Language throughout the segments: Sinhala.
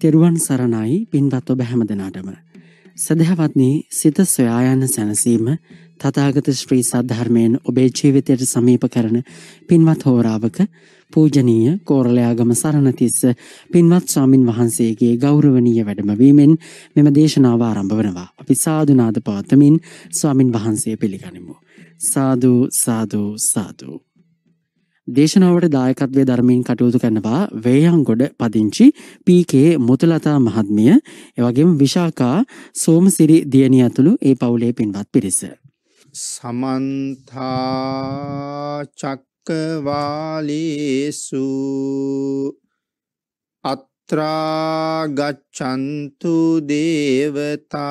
තෙරුවන් සරණයි පින්වත් ඔබ හැම දෙනාටම. සදහවත්නී සිත සොයා යන සැනසීම තථාගත ශ්‍රී සද්ධර්මයෙන් ඔබේ ජීවිතයට සමීප කරන පින්වත් හෝරාවක පූජනීය කෝරළයාගම සරණතිස්ස පින්වත් ස්වාමින් වහන්සේගේ ගෞරවනීය වැඩමවීමෙන් මෙම දේශනාව ආරම්භ වනවා. අපි සාදුනාද පවත්වමින් ස්වාමින් වහන්සේ පිළිගනිමු. සාදු සාදු සාදු දේශනාවට දායකත්වය ධර්මයෙන් කටයුතු කරනවා වේයන්ගොඩ පදිංචි පීකේ මුතුලතා මහත්මිය එවගේම විශාකා සෝමසිරි දියණිය ඇතුළු ඒ පවුලේ පින්වත් පිරිස. සමන්තා චක්කවාලේසු අත්‍රා ගච්ඡන්තු දේවතා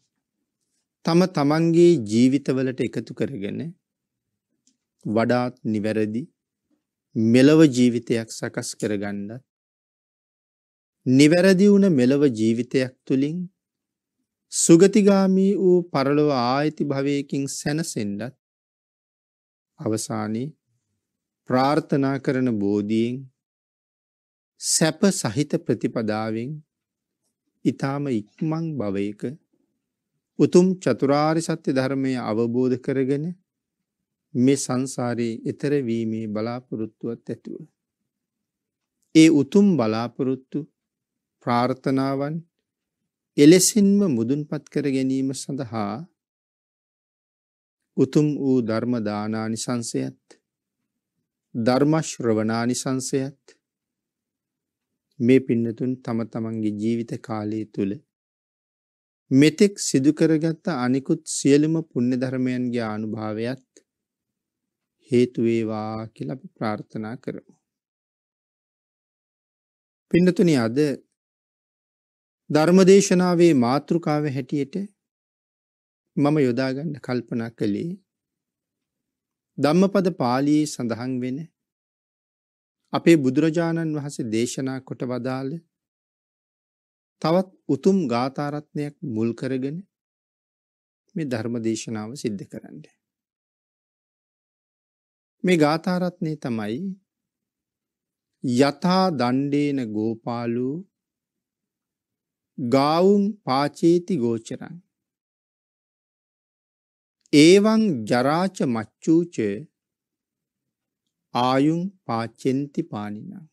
තම තමන්ගේ ජීවිතවලට එකතු කරගෙන වඩාත් නිවැරදි මෙලව ජීවිතයක් සකස් කරගන්නත් නිවැරදි වුණ මෙලව ජීවිතයක් තුළින් සුගතිගාමී වූ පරලොව ආයිති භවයකින් සැනසෙන්ඩත් අවසානයේ ප්‍රාර්ථනා කරන බෝධීෙන් සැප සහිත ප්‍රතිපදාවෙන් ඉතාම ඉක්මං භවයක උතුම් චතුරාරි සත්‍ය ධර්මය අවබෝධ කරගෙන මේ සංසාරයේ ඈතර වීමේ බලාපොරොත්තුවත් ඇතුව. ඒ උතුම් බලාපොරොත්තු ප්‍රාර්ථනාවන් එලෙසින්ම මුදුන්පත් කර ගැනීම සඳහා උතුම් වූ ධර්ම දානානිසංසයත් ධර්ම ශ්‍රවණානිසංසයත් මේ පින්නතුන් තම තමන්ගේ ජීවිත කාලය තුල මෙතෙක් සිදු කරගත් අනිකුත් සියලුම පුණ්‍ය ධර්මයන්ගේ ආනුභාවයත් හේතු වේවා කියලා අපි ප්‍රාර්ථනා කරමු. පින්නතුනි අද ධර්මදේශනාවේ මාතෘකාව හැටියට මම යොදා ගන්න කල්පනා කළේ ධම්මපද පාළියේ සඳහන් වෙන අපේ බුදුරජාණන් වහන්සේ දේශනා කොට වදාළ තවත් උතුම් ගාථාරත්නයක් මුල් කරගෙන මේ ධර්ම දේශනාව සිද්ධ කරන්න. මේ ගාථාරත්නය තමයි යථා දණ්ඩේන ගෝපාලූ ගාවුම් පාචේති ගෝචරන්. ඒවන් ජරාච මච්චූච ආයුම් පාචෙන්ති පානිනා.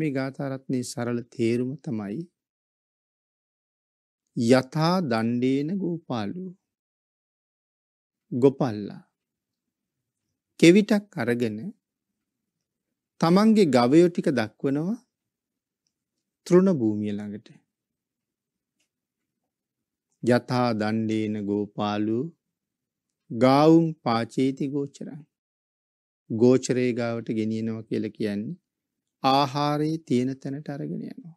මේ ගාථරත්නය සරල තේරුම තමයි යථා දණ්ඩේන ගෝපාලු ගොපල්ලා කෙවිටක් අරගෙන තමන්ගේ ගවයෝ ටික දක්වනවා තෘණ භූමිය ළඟට යථා දණ්ඩේන ගෝපාලු ගාවුම් පාචේති ගෝචරං ගෝචරේ ගාවට ගෙනියනවා කියලා කියන්නේ ආහාරයේ තියෙන තැනට අරගෙන යනවා.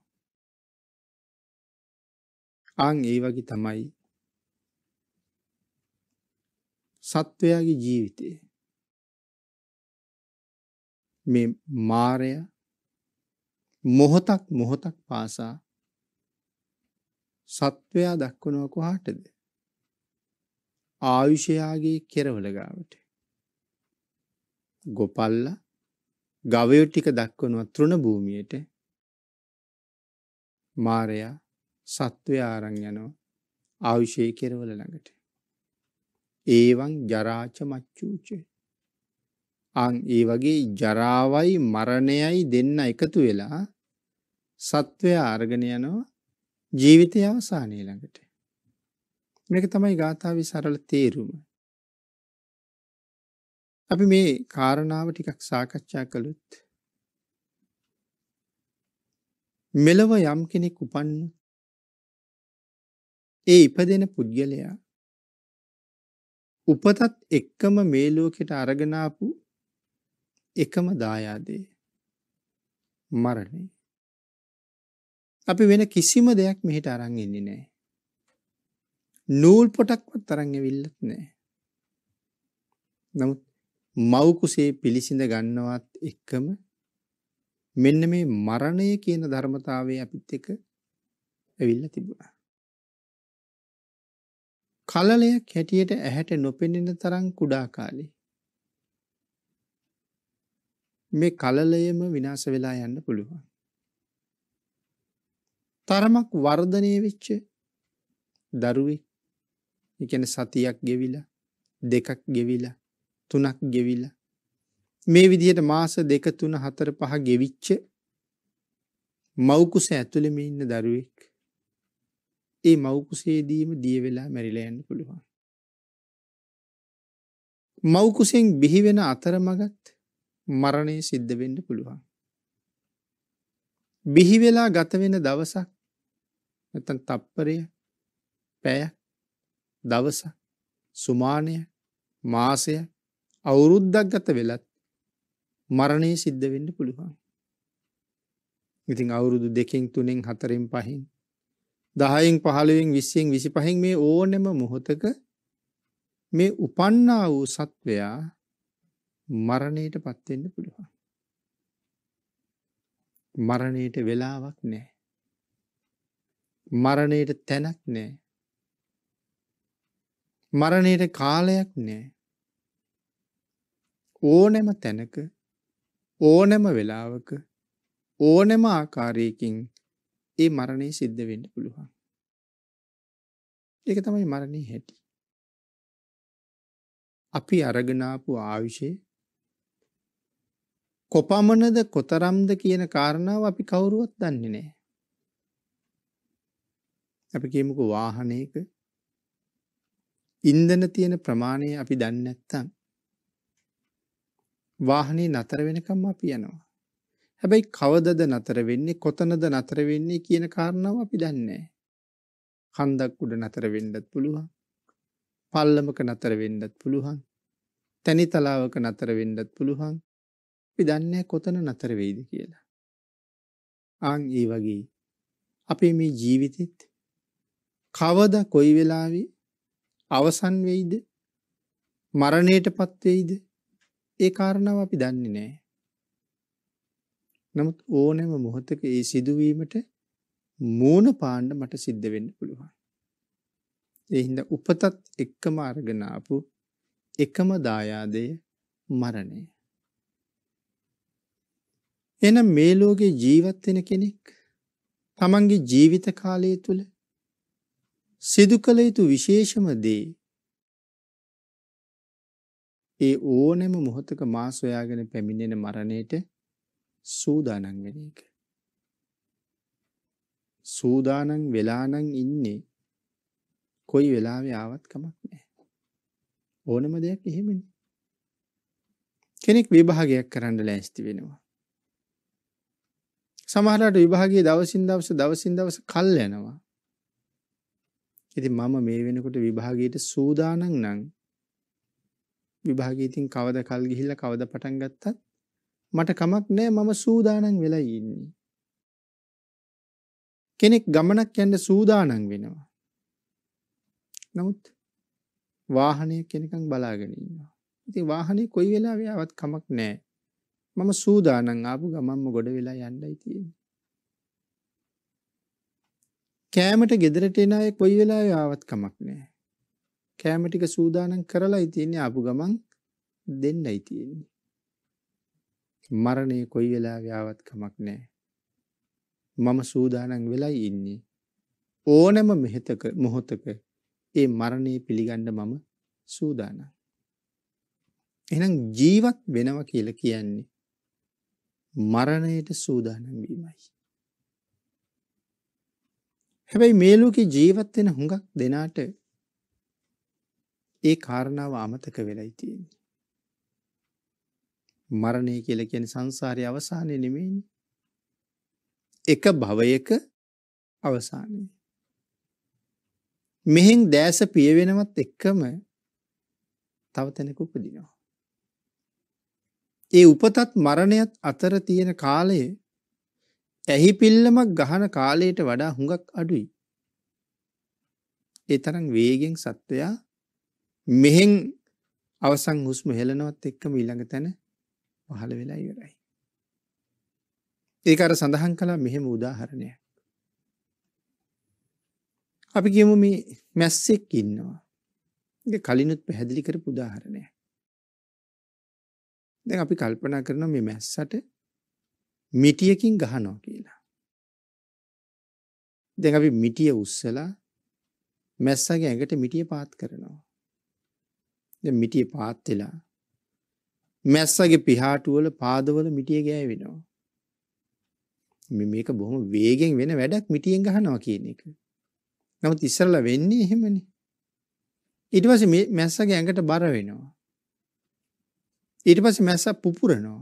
අන් ඒ වගේ තමයි සත්වයාගේ ජීවිතය. මේ මාරය මොහොතක් මොහොතක් පාසා සත්වයා දක්වනව කොහාටද? ආයුෂයාගේ කෙරවල ගාවට. ගොපල්ලා ගවයෝ ටික දක්වනවා තෘණ භූමියට මාරයා සත්වය ආරං යනවා ආවිෂය කෙරවල ළඟට. ඒවන් ජරාච මච්චූච. අන් ඒ වගේ ජරාවයි මරණයයි දෙන්න එකතු වෙලා සත්වය අර්ගණ යනවා ජීවිතය අවසානය ළඟට. මේක තමයි ගාථාව සරල තේරුම. අපි මේ කාරණාව ටිකක් සාකච්ඡා කළොත් මෙලව යම් කෙනෙක් උපන්න ඒ ඉපදෙන පුද්ගලයා උපතත් එක්කම මේ ලෝකෙට අරගෙනාපු එකම දායාදේ මරණය අපි වෙන කිසිම දෙයක් මෙහෙට අරන් එන්නේ නැහැ නූල් පොටක්වත් තරන් ඇවිල්ලත් නැහැ නමුත් මව් කුසේ පිළිසිඳ ගන්නවත් එක්කම මෙන්න මේ මරණය කියන ධර්මතාවය අපිත් එක්ක ඇවිල්ලා තිබුණා. කලලයක් හැටියට ඇහැට නොපෙනෙන තරම් කුඩා කාලේ මේ කලලයම විනාශ වෙලා යන්න පුළුවන්. තරමක් වර්ධනය වෙච්ච දරුවේ ඒ කියන්නේ සතියක් ගෙවිලා දෙකක් ගෙවිලා තුනක් ගෙවිලා. මේ විදිහට මාස දෙක තුන හතර පහ ගෙවිච්ච මවකුස ඇතුළෙම ඉන්න දරුවෙක් ඒ මවකුසේදීම දිය වෙලා මැරිලා යන්න පුළුවන්. මවකුසෙන් බිහිවෙන අතරමගත් මරණය සිද්ධ වෙන්න පුළුවන්. බිහිවෙලා ගතවෙන දවසක් නැතන් තප්පරය පැයක් දවස සුමානය මාසයක් අවුරුද්දක් ගත වෙලත් මරණය සිද්ධ වෙන්න පුළුවන්. ඉතින් අවුරුදු දෙකෙන් තුනෙන් හතරෙන් පහෙන් දහයෙන් පහළුවෙන් විස්සයෙන් විසි පහෙන් මේ ඕනෙම මොහොතක මේ උපන්නා වූ සත්වයා මරණයට පත්වෙන්න පුළුවන්. මරණයට වෙලාවක් නෑ. මරණයට තැනක් නෑ. මරණයට කාලයක් නෑ. ඕනෑම තැනක ඕනෑම වෙලාවක ඕනෑම ආකාරයකින් ඒ මරණය සිද්ධ වෙන්න පුළුවන්. ඒක තමයි මරණී හැටි. අපි අරගෙනාපු ආවිෂය කොපමණද කොතරම්ද කියන කාරණාව අපි කවුරුවත් දන්නේ නෑ. අපි කියමුකු වාහනයක ඉන්දන තියෙන ප්‍රමාණය අපි දන්නේ නැත්තම් වාහනේ නතර වෙනකම් අපි යනවා. හැබැයි කවදද නතර වෙන්නේ කොතනද නතර වෙන්නේ කියන කාරණාව අපි දන්නේ කන්දක් උඩ නතර වෙන්නත් පුළුවන්. පල්ලමක නතර වෙන්නත් පුළුවන්. තැනි තලාවක නතර වෙන්නත් පුළුවන්. අපි දන්නේ කොතන නතර වෙයිද කියලා. ආන් ඒ වගේ අපේ මේ ජීවිතෙත් කවද කොයි වෙලාවේ අවසන් වෙයිද? මරණයටපත් වෙයිද? ඒ කාරණාව අපි දන්නේ නැහැ. නමුත් ඕනෑම මොහොතක ඒ සිදුවීමට මූණ පාන්න මට සිද්ධ වෙන්න පුළුවන්. ඒ හින්දා උපතත් එක්කම අරගෙන ආපු එකම දායාදය මරණය. එහෙනම් මේ ලෝකේ ජීවත් වෙන කෙනෙක් තමන්ගේ ජීවිත කාලය තුල සිදු කළ යුතු විශේෂම දේ ඒ ඕනෙම මොහොතක මා සොයාගෙන පැමිණෙන මරණයට සූදානම් වෙන එක. සූදානම් වෙලානම් ඉන්නේ කොයි වෙලාවේ ආවත් කමක් නැහැ. ඕනම දෙයක් එහෙමනේ. කෙනෙක් විභාගයක් කරන්න ලෑස්ති වෙනවා. සමහරට විභාගයේ දවසින් දවස දවසින් දවස කල් යනවා. ඉතින් මම මේ වෙනකොට විභාගයට සූදානම් නම් විභාගේ ඉතින් කවද කල් ගිහිල්ලා කවද පටන් ගත්තත් මට කමක් නෑ මම සූදානම් වෙලා ඉන්නේ. කෙනෙක් ගමනක් යන්න සූදානම් වෙනවා. නමුත් වාහනය කෙනකන් බලාගෙන ඉන්නවා. ඉතින් වාහනේ කොයි වෙලාවෙ ආවත් කමක් නෑ. මම සූදානම් ආපු ගමම්ම ගොඩ වෙලා යන්නයි තියෙන්නේ. කෑමට ගෙදරට එන අය කොයි වෙලාවෙ ආවත් කමක් නෑ. කෑම ටික සූදානම් කරලායි තියෙන්නේ ආපු ගමන් දෙන්නයි තියෙන්නේ. මරණය කොයි වෙලාවෙ ආවත් කමක් නැහැ. මම සූදානම් වෙලයි ඉන්නේ. ඕනෑම මෙහෙතක මොහොතක ඒ මරණය පිළිගන්න මම සූදානම්. එහෙනම් ජීවත් වෙනවා කියලා කියන්නේ මරණයට සූදානම් වීමයි. හැබැයි මේ ලෝකේ ජීවත් වෙන හුඟක් දෙනාට ඒ කාරණාව අමතක වෙලයි තියෙන්නේ. මරණය කියලා කියන්නේ සංසාරයේ අවසානය නෙමෙයිනේ. එක භවයක අවසානය. මෙහෙන් දැස පියවෙනවත් එක්කම තව තැනක උපදිනවා. ඒ උපතත් මරණයත් අතර තියෙන කාලයේ ඇහි පිල්ලමක් ගහන කාලයට වඩා හුඟක් අඩුයි. ඒ තරම් වේගෙන් සත්වයා මෙහෙන් අවසන් හුස්ම හෙලනවත් එක්කම ඊළඟ තැන පහළ වෙලා ඉවරයි. ඒක අර සඳහන් කළා මෙහෙම උදාහරණයක්. අපි කියමු මේ මැස්සෙක් ඉන්නවා. ඒක කලිනුත් පැහැදිලි කරපු උදාහරණයක්. දැන් අපි කල්පනා කරනවා මේ මැස්සට මිටියකින් ගහනවා කියලා. දැන් අපි මිටිය උස්සලා මැස්සගේ ඇඟට මිටිය පාත් කරනවා. දැන් මිටිය පාත් වෙලා මැස්සගේ පිහාටු වල පාදවල මිටිය ගෑවෙනවා. මේ මේක බොහොම වේගෙන් වෙන වැඩක් මිටියෙන් ගහනවා කියන එක. නමුත් ඉස්සරලා වෙන්නේ එහෙමනේ. ඊට පස්සේ මැස්සගේ ඇඟට බර වෙනවා. ඊට පස්සේ මැස්ස පුපුරනවා.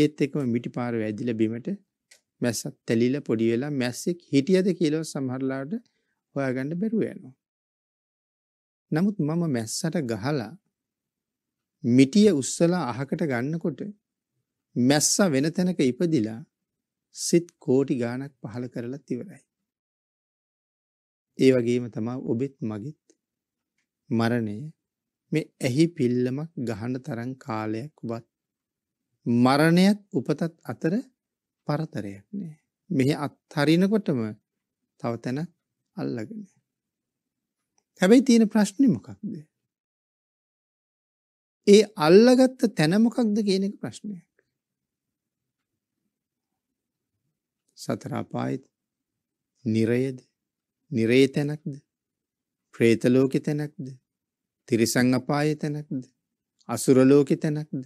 ඒත් එක්කම මිටි පාර වැදිලා බිමට මැස්සත් තැලිලා පොඩි වෙලා මැස්සෙක් හිටියද කියලා සමහරලාට හොයාගන්න බැරුව යනවා. නමුත් මම මැස්සට ගහලා මිටිය උස්සලා අහකට ගන්නකොට මැස්ස වෙන තැනක ඉපදිලා සිත් කෝටි ගානක් පහළ කරලා තිවරයි. ඒ වගේම තමා ඔබෙත් මගෙත් මරණය මේ ඇහි පිල්ලමක් ගහන තරන් කාලයක් වත්. මරණයත් උපතත් අතර පරතරයක් නෑ. මෙහි අත්හරිනකොටම තව තැන අල්ලගෙන. හැබැයි තියෙන ප්‍රශ්නේ මොකක්ද? ඒ අල්ලගත්ත තැන මොකක්ද කියන එක ප්‍රශ්නයක්. සතර අපායද? නිරයද? නිරේ තැනක්ද? പ്രേත ලෝකේ තැනක්ද? තිරිසන් අපායේ තැනක්ද? අසුර ලෝකේ තැනක්ද?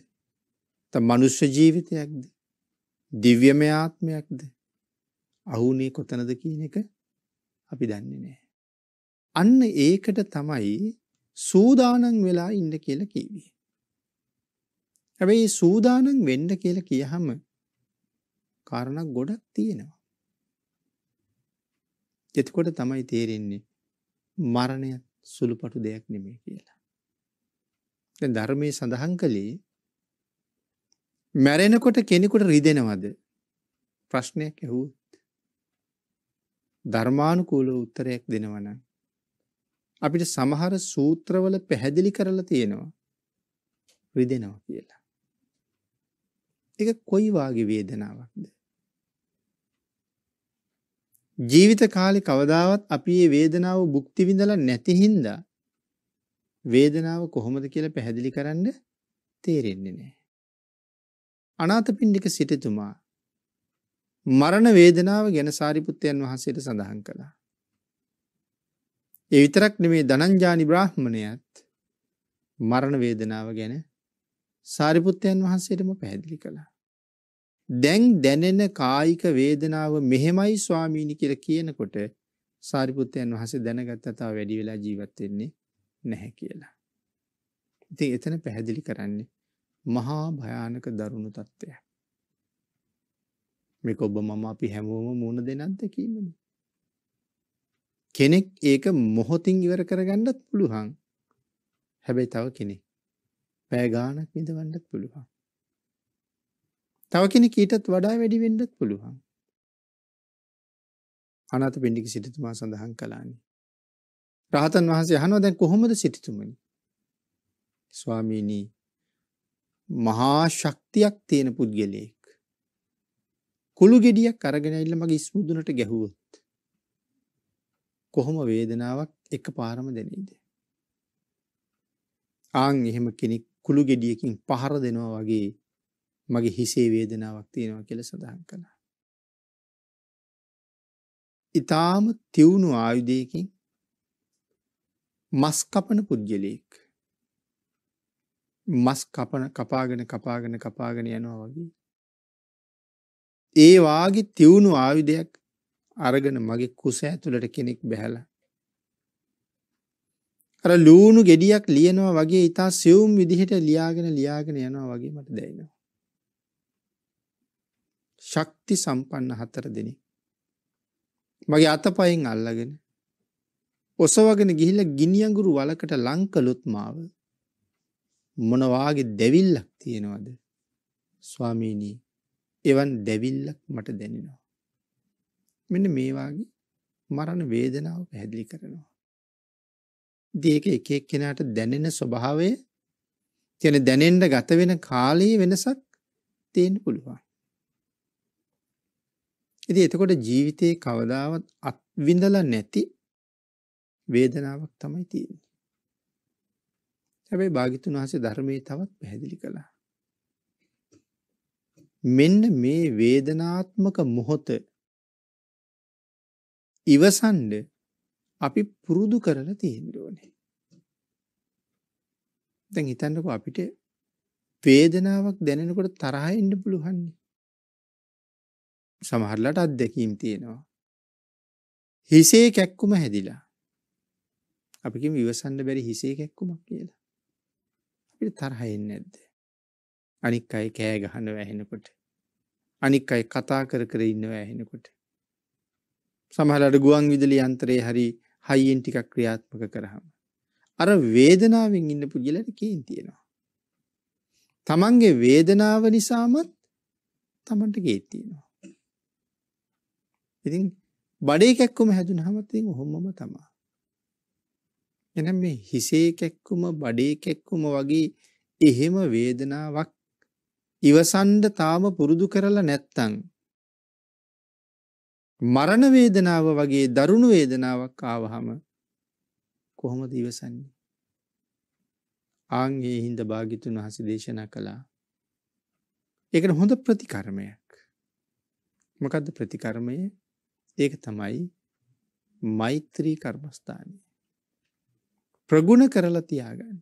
තම මනුෂ්‍ය ජීවිතයක්ද? දිව්‍යමය ආත්මයක්ද? අහුනේ කොතනද කියන එක අපි දන්නේ නැහැ. අන්න ඒකට තමයි සූදානම් වෙලා ඉන්න කියලා කිව්වේ. හැබැයි සූදානම් වෙන්න කියලා කියහම කාරණා ගොඩක් තියෙනවා. එතකොට තමයි තේරෙන්නේ මරණය සුළුපටු දෙයක් නෙමෙයි කියලා. දැන් ධර්මයේ සඳහන් කළේ මැරෙනකොට කෙනෙකුට රිදෙනවද? ප්‍රශ්නයක් ඇහුවොත් ධර්මානුකූල උත්තරයක් දෙනවා නම් අපිට සමහර සූත්‍රවල පැහැදිලි කරලා තියෙනවා රිදෙනවා කියලා. ඒක කොයි වාගේ වේදනාවක්ද? ජීවිත කාලේ කවදාවත් අපි මේ වේදනාව භුක්ති විඳලා නැති හින්දා වේදනාව කොහොමද කියලා පැහැදිලි කරන්න තේරෙන්නේ නැහැ. අනාථපිණ්ඩික සිටුතුමා මරණ වේදනාව ගැන සාරිපුත්තයන් වහන්සේට සඳහන් කළා. ඒ විතරක් නෙමේ ධනංජානි බ්‍රාහ්මණයත් මරණ වේදනාව ගැන සාරිපුත්තයන් වහන්සේටම පැහැදිලි කළා. දැන් දැනෙන කායික වේදනාව මෙහෙමයි ස්වාමීනි කියලා කියනකොට සාරිපුත්තයන් වහන්සේ දැනගත්තා තව වැඩි වෙලා ජීවත් වෙන්නේ නැහැ කියලා. ඉතින් එතන පැහැදිලි කරන්නේ මහා භයානක දරුණු තත්ත්වයක්. මේක ඔබ මම අපි හැමෝම මුණ දෙනත් දැකීමනේ. කෙනෙක් ඒක මොහොතින් ඉවර කරගන්නත් පුළුවන්. හැබැයි තව කෙනෙක් පැය ගාණක් විඳවන්නත් පුළුවන්. තව කෙනෙක් ඊටත් වඩා වැඩි වෙන්නත් පුළුවන්. අනාථපිණ්ඩික සිටුතුමා සඳහන් කළානේ. රහතන් වහන්සේ අහනවා දැන් කොහොමද සිටුතුමනි? ස්වාමීනි මහා ශක්තියක් තියෙන පුද්ගලයෙක් කුළු ගෙඩියක් අරගෙන ඇවිල්ලා මගේ ඉස්මුදුනට ගැහුවොත් කොහොම වේදනාවක් එකපාරම දැනෙයිද? ආන් එහෙම කෙනෙක් කුළු ගෙඩියකින් පහර දෙනවා වගේ මගේ හිසේ වේදනාවක් තියෙනවා කියලා සඳහන් කළා. ඊටාම තියුණු ආයුධයකින් මස් කපන පුජ්‍යලෙක් මස් කපන කපාගෙන කපාගෙන කපාගෙන යනවා වගේ ඒ වාගේ තියුණු ආයුධයක් අරගෙන මගේ කුස ඇතුළට කෙනෙක් බැහැල. අර ලූුණු ගෙඩියක් ලියනවා වගේ ඉතා සියවුම් විදිහට ලියාගෙන ලියාගෙන යනවා වගේ මට දැයිනවා. ශක්ති සම්පන්න හතර දෙනෙ. මගේ අතපයින් අල්ලගෙන ඔසවගෙන ගිහිල ගිනිියගුරු වලකට ලංකලොත් මාව මොනවාගේ දෙවිල්ලක් තියෙනවද ස්වාමීනී එවන් දෙවිල්ලක් මට දැනෙනවා. මෙන්න මේ වාගේ මරණ වේදනාව පැහැදිලි කරනවා. ඉතින් ඒක එක එක්කෙනාට දැනෙන ස්වභාවය කියන්නේ දැනෙන්න ගත වෙන කාලයේ වෙනසක් තේන්න පුළුවන්. ඉතින් එතකොට ජීවිතේ කවදාවත් අත්විඳලා නැති වේදනාවක් තමයි තියෙන්නේ. හැබැයි භාග්‍යතුන් වහන්සේ ධර්මයේ තවත් පැහැදිලි කළා. මෙන්න මේ වේදනාත්මක මොහොත ඉවසන්ඩ අපි පුරුදු කරලා තියෙන්න ඕනේ. දැන් හිතන්නකෝ අපිට වේදනාවක් දැනෙනකොට තරහ එන්න පුළුවන්. සමහරලාට අත්දැකීම් තියෙනවා. හිසේ කැක්කුම හැදිලා. අපි කියමු ඉවසන්න බැරි හිසේ කැක්කුමක් කියලා. අපිට තරහ එන්නේ නැද්ද? අනික් අය කෑ ගහනවා ඇහෙනකොට. අනික් අය කතා කර කර ඉන්නවා ඇහෙනකොට. සමහලට ගුවන් විදුලි යන්ත්‍රයේ හරි හයියෙන් ටිකක් ක්‍රියාත්මක කරහම. අර වේදනාවෙන් ඉන්න පුද්ගලට කේන් තියෙනවා. තමන්ගේ වේදනාව නිසාමත් තමන්ට ගේත් තියෙනවා. ඉතින් බඩේ කැක්කුම හැදුනහමත් ඉතින් ඔහොමම තමයි. එහෙනම් මේ හිසේ කැක්කුම බඩේ කැක්කුම වගේ එහෙම වේදනාවක් ඉවසන්න තාම පුරුදු කරලා නැත්තම් මරණ වේදනාව වගේ දරුණු වේදනාවක් ආවහම කොහොමද ඉවසන්නේ? ආන්ගේ හිඳ භාග්‍යතුන් වහන්සේ දේශනා කළා. ඒකට හොඳ ප්‍රතිකර්මයක්. මොකද්ද ප්‍රතිකර්මය? ඒක තමයි මෛත්‍රී කර්මස්ථානය. ප්‍රගුණ කරලා තියාගන්න.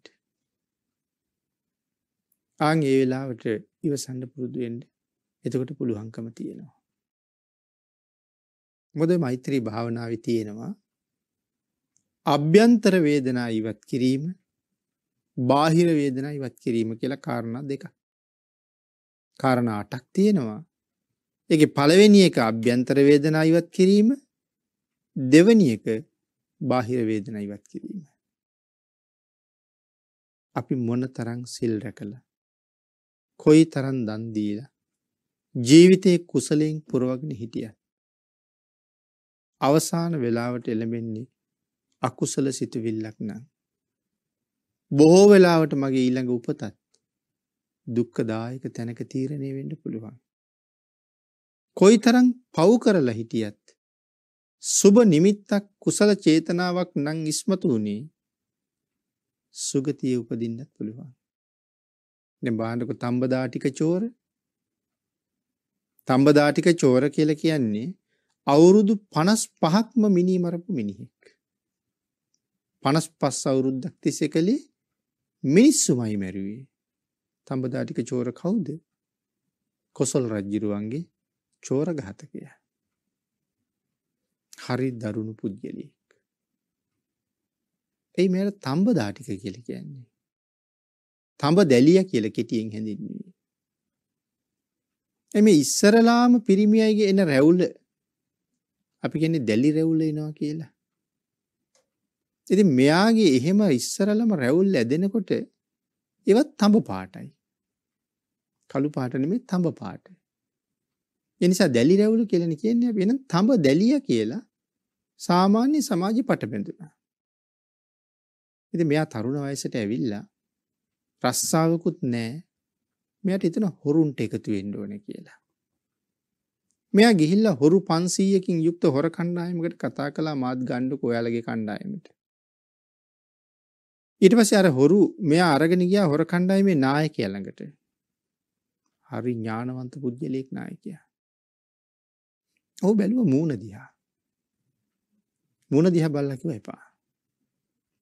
ආන් ඒ වෙලාවට ඉවසන්න පුරුදු වෙන්න. එතකොට පුළුවන්කම තියෙනවා. මොකද මෛත්‍රී භාවනාවේ තියෙනවා අභ්‍යන්තර වේදනා ඉවත් කිරීම බාහිර වේදනා ඉවත් කිරීම කියලා කාරණා දෙකක්. කාරණා 8ක් තියෙනවා. ඒකේ පළවෙනි එක අභ්‍යන්තර වේදනා ඉවත් කිරීම දෙවෙනි එක බාහිර වේදනා ඉවත් කිරීම. අපි මොන තරම් සිල් රැකලා කොයි තරම් දන් දීලා ජීවිතේ කුසලයෙන් පුරවගෙන හිටියත් අවසාන වෙලාවට එළඹෙන්නේ අකුසල සිතුවිල්ලක් නම්. බොහෝ වෙලාවට මගේ ඊළඟ උපතත් දුක්කදායක තැනක තීරණය වෙන්න පුළුවන්. කොයි තරං පව් කරලා හිටියත්. සුබ නිමිත්තක් කුසල චේතනාවක් නං ඉස්මතු වුණේ සුගතිය උපදින්නත් පුළුවන්. බාණ්ඩක තම්බදාටික චෝර තම්බදාටික චෝර කියල කියන්නේ අවුරුදු 55ක්ම මිනී මරපු මිනිහෙක්. 55 අවුරුද්දක් තිස්සේ කලේ මිනිස්සුමයි මැරුවේ. තඹදා ටික චෝර කවුද? කොසල් රජුරුවන්ගේ චෝර ඝාතකයා. හරි දරුණු පුද්ගලයෙක්. ඒ මේර තඹදා ටික කියලා කියන්නේ. තඹ දැලිය කියලා කෙටියෙන් හැඳින්වෙන්නේ. එමේ ඉස්සරලාම පිරිමියගේ එන රැවුල අපි කියන්නේ දැලි රැවුල එනවා කියලා. ඉතින් මෙයාගේ එහෙම ඉස්සරලම රැවුල් ඇදෙනකොට ඒවත් තඹ පාටයි. කළු පාට නෙමෙයි තඹ පාට. ඒ නිසා දැලි රැවුල කියලා කියන්නේ අපි එහෙනම් තඹ දැලිය කියලා සාමාන්‍ය සමාජෙ පටබැඳුනා. ඉතින් මෙයා තරුණ වයසට ඇවිල්ලා රස්සාවකුත් නැහැ. මෙයාට හිතන හොරුන්ට එකතු වෙන්න ඕනේ කියලා. මෙයා ගිහිල්ලා හොරු 500කින් යුක්ත හොර කණ්ඩායමකට කතා කළා මාත් ගන්නකො ඔයාලගේ කණ්ඩායමට. ඊට පස්සේ අර හොරු මෙයා අරගෙන ගියා හොර කණ්ඩායමේ නායකයා ළඟට. හරි ඥානවන්ත පුද්ගලෙක් නායකයා. ඔහු බැලුව මූණ දිහා. මූණ දිහා බලලා කිව්වා එපා.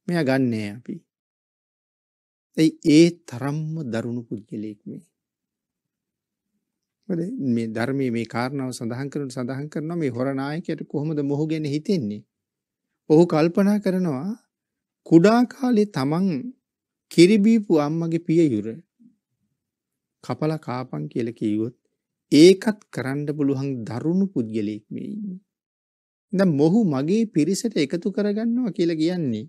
මෙයා ගන්නෑ අපි. ඒ තරම්ම දරුණු පුද්ගලෙක් මේ. මොකද මේ ධර්මයේ මේ කාරණාව සඳහන් කරන සඳහන් කරනවා මේ හොර නායකයට කොහොමද මොහු ගැන හිතෙන්නේ? ඔහු කල්පනා කරනවා කුඩා කාලේ තමන් කිරිබීපු අම්මගේ පියයුර කපල කාපන් කියලා කිව්වොත් ඒකත් කරන්න පුළුවන් දරුණු පුද්ගලයෙක් මේ ඉන්නේ. දැන් මොහු මගේ පිරිසට එකතු කරගන්නවා කියලා කියන්නේ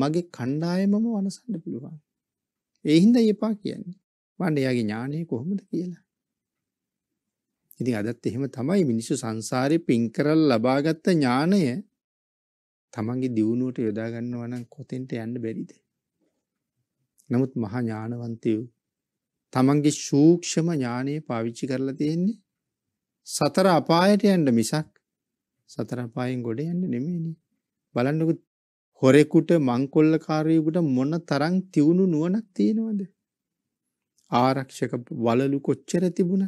මගේ කණ්ඩායමම වනසන්න පුළුවන්. ඒ හින්දා එපා කියන්නේ. වන්න එයාගේ ඥානය කොහොමද කියලා. ඉතින් අදත් එහෙම තමයි මිනිස්සු සංසාරේ පින් කරලා ලබාගත් ඥාණය තමන්ගේ දියුණුවට යොදා ගන්නවා නම් කොතෙන්ට යන්න බැරිද? නමුත් මහා ඥානවන්තයෝ තමන්ගේ සූක්ෂම ඥානය පාවිච්චි කරලා තියෙන්නේ සතර අපායට යන්න මිසක් සතර අපායෙන් ගොඩ යන්න නෙමෙයිනේ. බලන්නකො හොරෙකුට මංකොල්ලකාරයෙකුට මොන තරම් තියුණු නුවණක් තියෙනවද? ආරක්ෂක වලලු කොච්චර තිබුණත්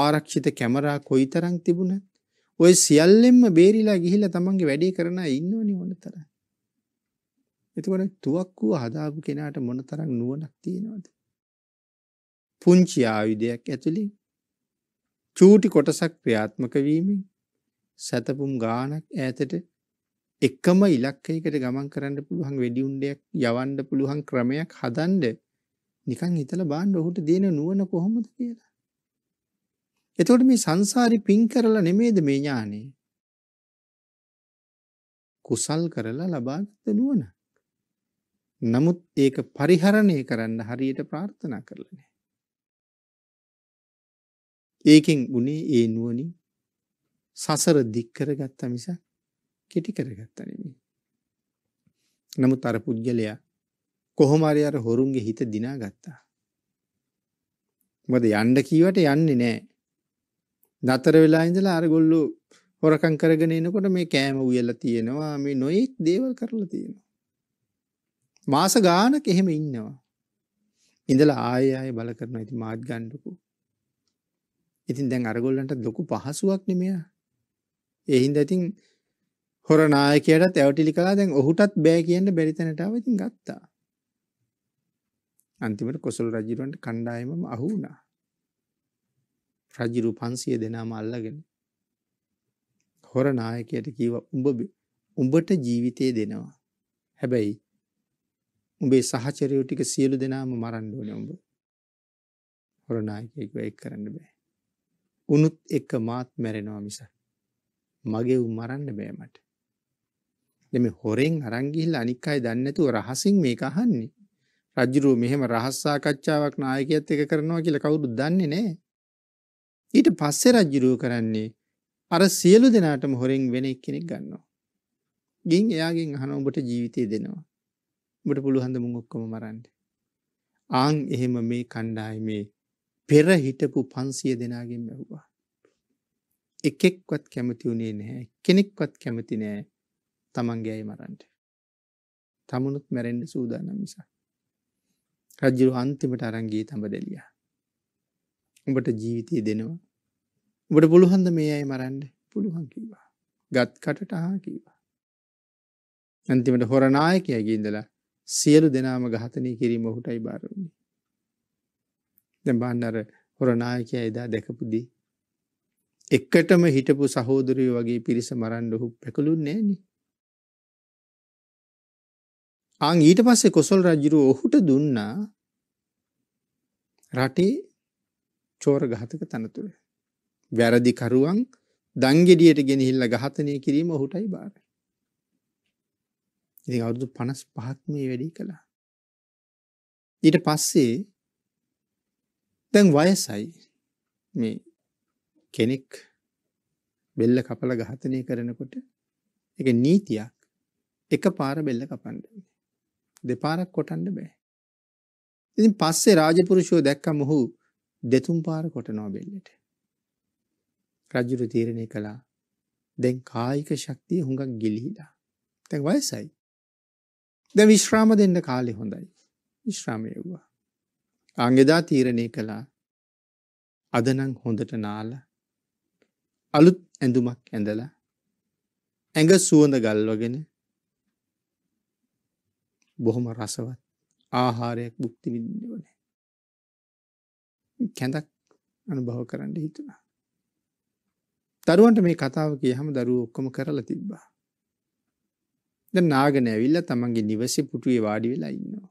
ආරක්ෂිත කැමරා කොයිතරම් තිබුණත් ඔය සියල්ලෙන්ම බේරිලා ගිහිල්ලා තමන්ගේ වැඩේ කරන අය ඉන්නවනේ මොනතරම්. එතකොට තුවක්කුව හදාපු කෙනාට මොනතරම් නුවණක් තියෙනවද? පුංචි ආයුධයක් ඇතුලින් චූටි කොටසක් ක්‍රියාත්මක වීමෙන් සතපුම් ගානක් ඈතට එකම ඉලක්කයකට ගමන් කරන්න පුළුවන් වෙඩි උණ්ඩයක් යවන්න පුළුවන් ක්‍රමයක් හදන්න නිකන් හිතලා බලන්න ඔහුට දෙන නුවණ කොහොමද කියලා. එතකොට මේ සංසාරි පින් කරලා නෙමේද මේ ඥානෙ? කුසල් කරලා ලබාගත නුවණක්. නමුත් ඒක පරිහරණය කරන්න හරියට ප්‍රාර්ථනා කරලා නැහැ. ඒකෙන් උනේ ඒ නුවණින් සසර දික් කරගත්ත මිස කෙටි කරගත්ත නෙමෙයි. නමුත් අර පුද්ගලයා කොහොම හරි අර හොරුන්ගේ හිත දිනාගත්තා. මොකද යන්න කීවට යන්නේ නැහැ. නතර වෙලා ඉඳලා අරගොල්ලු හොරකම් කරගෙන එනකොට මේ කෑම උයලා තියෙනවා මේ නොයෙක් දේවල් කරලා තියෙනවා. මාස ගානක් එහෙම ඉන්නවා. ඉඳලා ආයෙ ආයෙ බල කරනවා. ඉතින් මාත් ගන්නකෝ. ඉතින් දැන් අරගොල්ලන්ට ලොකු පහසුවක් නෙමෙයි. ඒ හින්දා ඉතින් හොර නායකයාටත් ඇවටිලි කළා දැන් ඔහුටත් බෑ කියන්න බැරි තැනට ආව ඉතින් ගත්තා. අන්තිමට කොසල් රජුරන්ට කණ්ඩායමම අහු වුණා. රජිරු පන්සිය දෙනාම අල්ලගෙන හොර නායකයට කීව උඹ උඹට ජීවිතය දෙනවා හැබැයි උඹේ සහචරයෝ ටික සියලු දෙනාම මරන්න ඕනේ උඹ හොර නායකයෙක්ව ඒක කරන්න බෑ උනුත් එක්ක මාත් මැරෙනවා මිස මගේ උන් මරන්න බෑ මට මේ හොරෙන් අරන් ගිහිල්ලා අනික් අය දන්නේ නැතුව රහසින් මේක අහන්නේ රජුරුව මෙහෙම රහස් සාකච්ඡාවක් නායකයෙක් එක කරනවා කියලා කවුරුත් දන්නේ නැහැ ඊට පස්සේ රජ්ජුරුව කරන්නේ අර සියලු දෙනාටම හොරෙන් වෙන එක්කෙනෙක් ගන්නවා. ගින් එයාගෙන් අහනවා උඹට ජීවිතේ දෙනවා. උඹට පුළුවන් ද මුන් ඔක්කොම මරන්න. ආන් එහෙම මේ කණ්ඩායමේ පෙර හිටපු 500 දෙනාගෙන් ලැබුවා. එකෙක්වත් කැමති වුණේ නැහැ. කෙනෙක්වත් කැමති නැහැ. තමන්ගේ අය මරන්න. තමනුත් මැරෙන්න සූදානම් නිසා. රජ්ජුරුව අන්තිමට අරන් ගියේ තඹදෙලියා. උඹට ජීවිතය දෙනවා. උඹට පුළුහන්ද මේ අය මරන්න පුළුවන් කීවා. ගත් කටට හා කීවා. අන්තිමට හොරනායකයගේ ඉඳලා සියලු දෙනාම ඝාතනය කිරීම ඔහුටයි බාර වුණේ. දැන් බලන්න අර හොරනායකයා එදා දැකපුදී එකටම හිටපු සහෝදරයෝ වගේ පිරිස මරන්න ඔහු පැකලුන්නේ නෑනේ. ආන් ඊට පස්සේ කොසල් රජුරු ඔහුට දුන්නා රටේ චෝරඝාතක තනතුර. වැරදිකරුවන් දංගෙඩියට ගෙනහිල්ලා ඝාතනය කිරීම ඔහුටයි බාරයි. ඉතින් අවුරුදු 55ක් මේ වැඩේ කළා. ඊට පස්සේ දැන් වයසයි මේ කෙනෙක් බෙල්ල කපලා ඝාතනය කරනකොට ඒක නීතියක් එකපාර බෙල්ල කපන්න දෙපාරක් කොටන්න බෑ. ඉතින් පස්සේ රාජපුරුෂෝ දැක්කම ඔහු දෙතුන් පාර කොටනවා බෙල්ලට. රජුට තීරණය කළා දැන් කායික ශක්තිය හුඟක් ගිලිහිලා. දැන් වයසයි. දැන් විශ්‍රාම දෙන්න කාලේ හොඳයි. විශ්‍රාම යවුවා. ආන්ගෙදා තීරණය කළා අද නම් හොඳට නාලා අලුත් ඇඳුමක් ඇඳලා ඇඟ සුවඳ ගල්වගෙන බොහොම රසවත් ආහාරයක් භුක්ති විඳින්න ඕනේ. කැඳක් අනුභව කරන්න හිතුණා. දරුවන්ට මේ කතාව කියහම දරුවෝ ඔක්කොම කරලා තිබ්බා. දැන් නාගෙන ඇවිල්ලා තමන්ගේ නිවසේ පුටුවේ වාඩි වෙලා ඉන්නවා.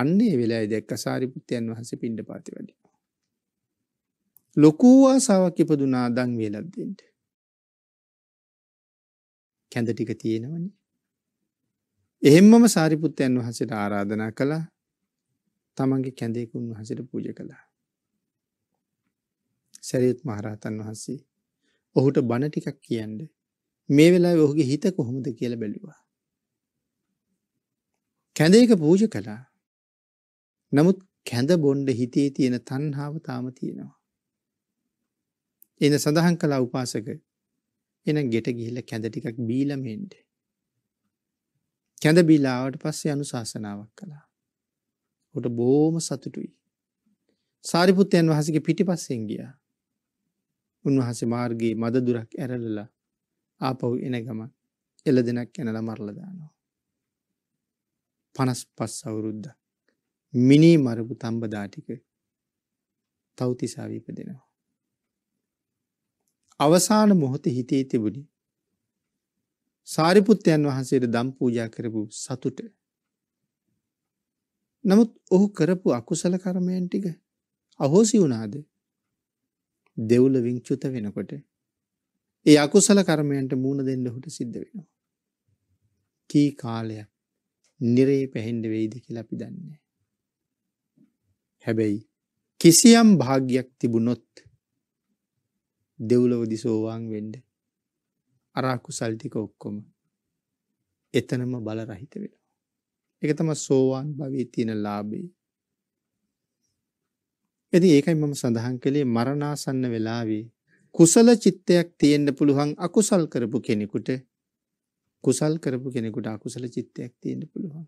අන්න ඒ වෙලාවේ දැක්ක සාරිපුත්තයන් වහන්සේ පිණ්ඩපාතේ වැඩිනවා. ලොකු ආසාවක් ඉපදුනා දන් වේලක් දෙන්න. කැඳ ටික තියෙනවනේ. එහෙම්මම සාරිපුත්තයන් වහන්සේට ආරාධනා කළා තමන්ගේ කැඳෙකුන් වහසට පූජ කළා. සැරියුත් මහරහතන් වහන්සේ ඔහුට බණ ටිකක් කියන්න මේ වෙලා ඔහුගේ හිත කොහොමද කියල බැලුවා. කැඳේක පූජ කළා නමුත් කැඳ බොන්්ඩ හිතේ තියෙන තන්හාාව තාම තියෙනවා. එන සඳහන් කලා උපාසක එන ගෙට ගිහිල කැඳ ටිකක් බීලමෙන්ට. කැඳ බීලාවට පස්සේ අනුශාසනාවක් කළා. උට බොහොම සතුටුයි. සාරිපුත්තයන් වහසගේ පිටිපස්සෙන් ගියා. උන්වහසේ මාර්ගයේ මද දුරක් ඇරලලා ආපහු එන ගම එළ දෙනක් යනලා මරලා දානවා. 55 අවුරුද්දක් මිනී මරපු තඹදා ටික තවතිසාව ඉපදෙනවා. අවසාන මොහොතේ හිතේ තිබුණි. සාරිපුත්තයන් වහන්සේට දම් පූජා කරපු සතුට නමුත් ඔහු කරපු අකුසල කර්මයන් ටික අහෝසි වුණාද? දෙවුල විංචුත වෙනකොට ඒ අකුසල කර්මයන්ට මූණ දෙන්න ඔහුට සිද්ධ වෙනවා. කී කාලයක් නිරේ පැහෙන්න වෙයිද කියලා අපි දන්නේ නැහැ. හැබැයි කිසියම් භාග්යක් තිබුණොත් දෙව්ලොව දිසෝවාන් වෙන්න අර කුසල් ටික ඔක්කොම එතනම බල රහිත වෙනවා. එක තම සෝවාන් භවී තියෙන ලාභේ. ඉතින් ඒකයි මම සඳහන් කළේ මරණාසන්න වෙලාවේ කුසල චිත්තයක් තියෙන්න පුළුවන් අකුසල් කරපු කෙනෙකුට කුසල් කරපු කෙනෙකුට අකුසල චිත්තයක් තියෙන්න පුළුවන්.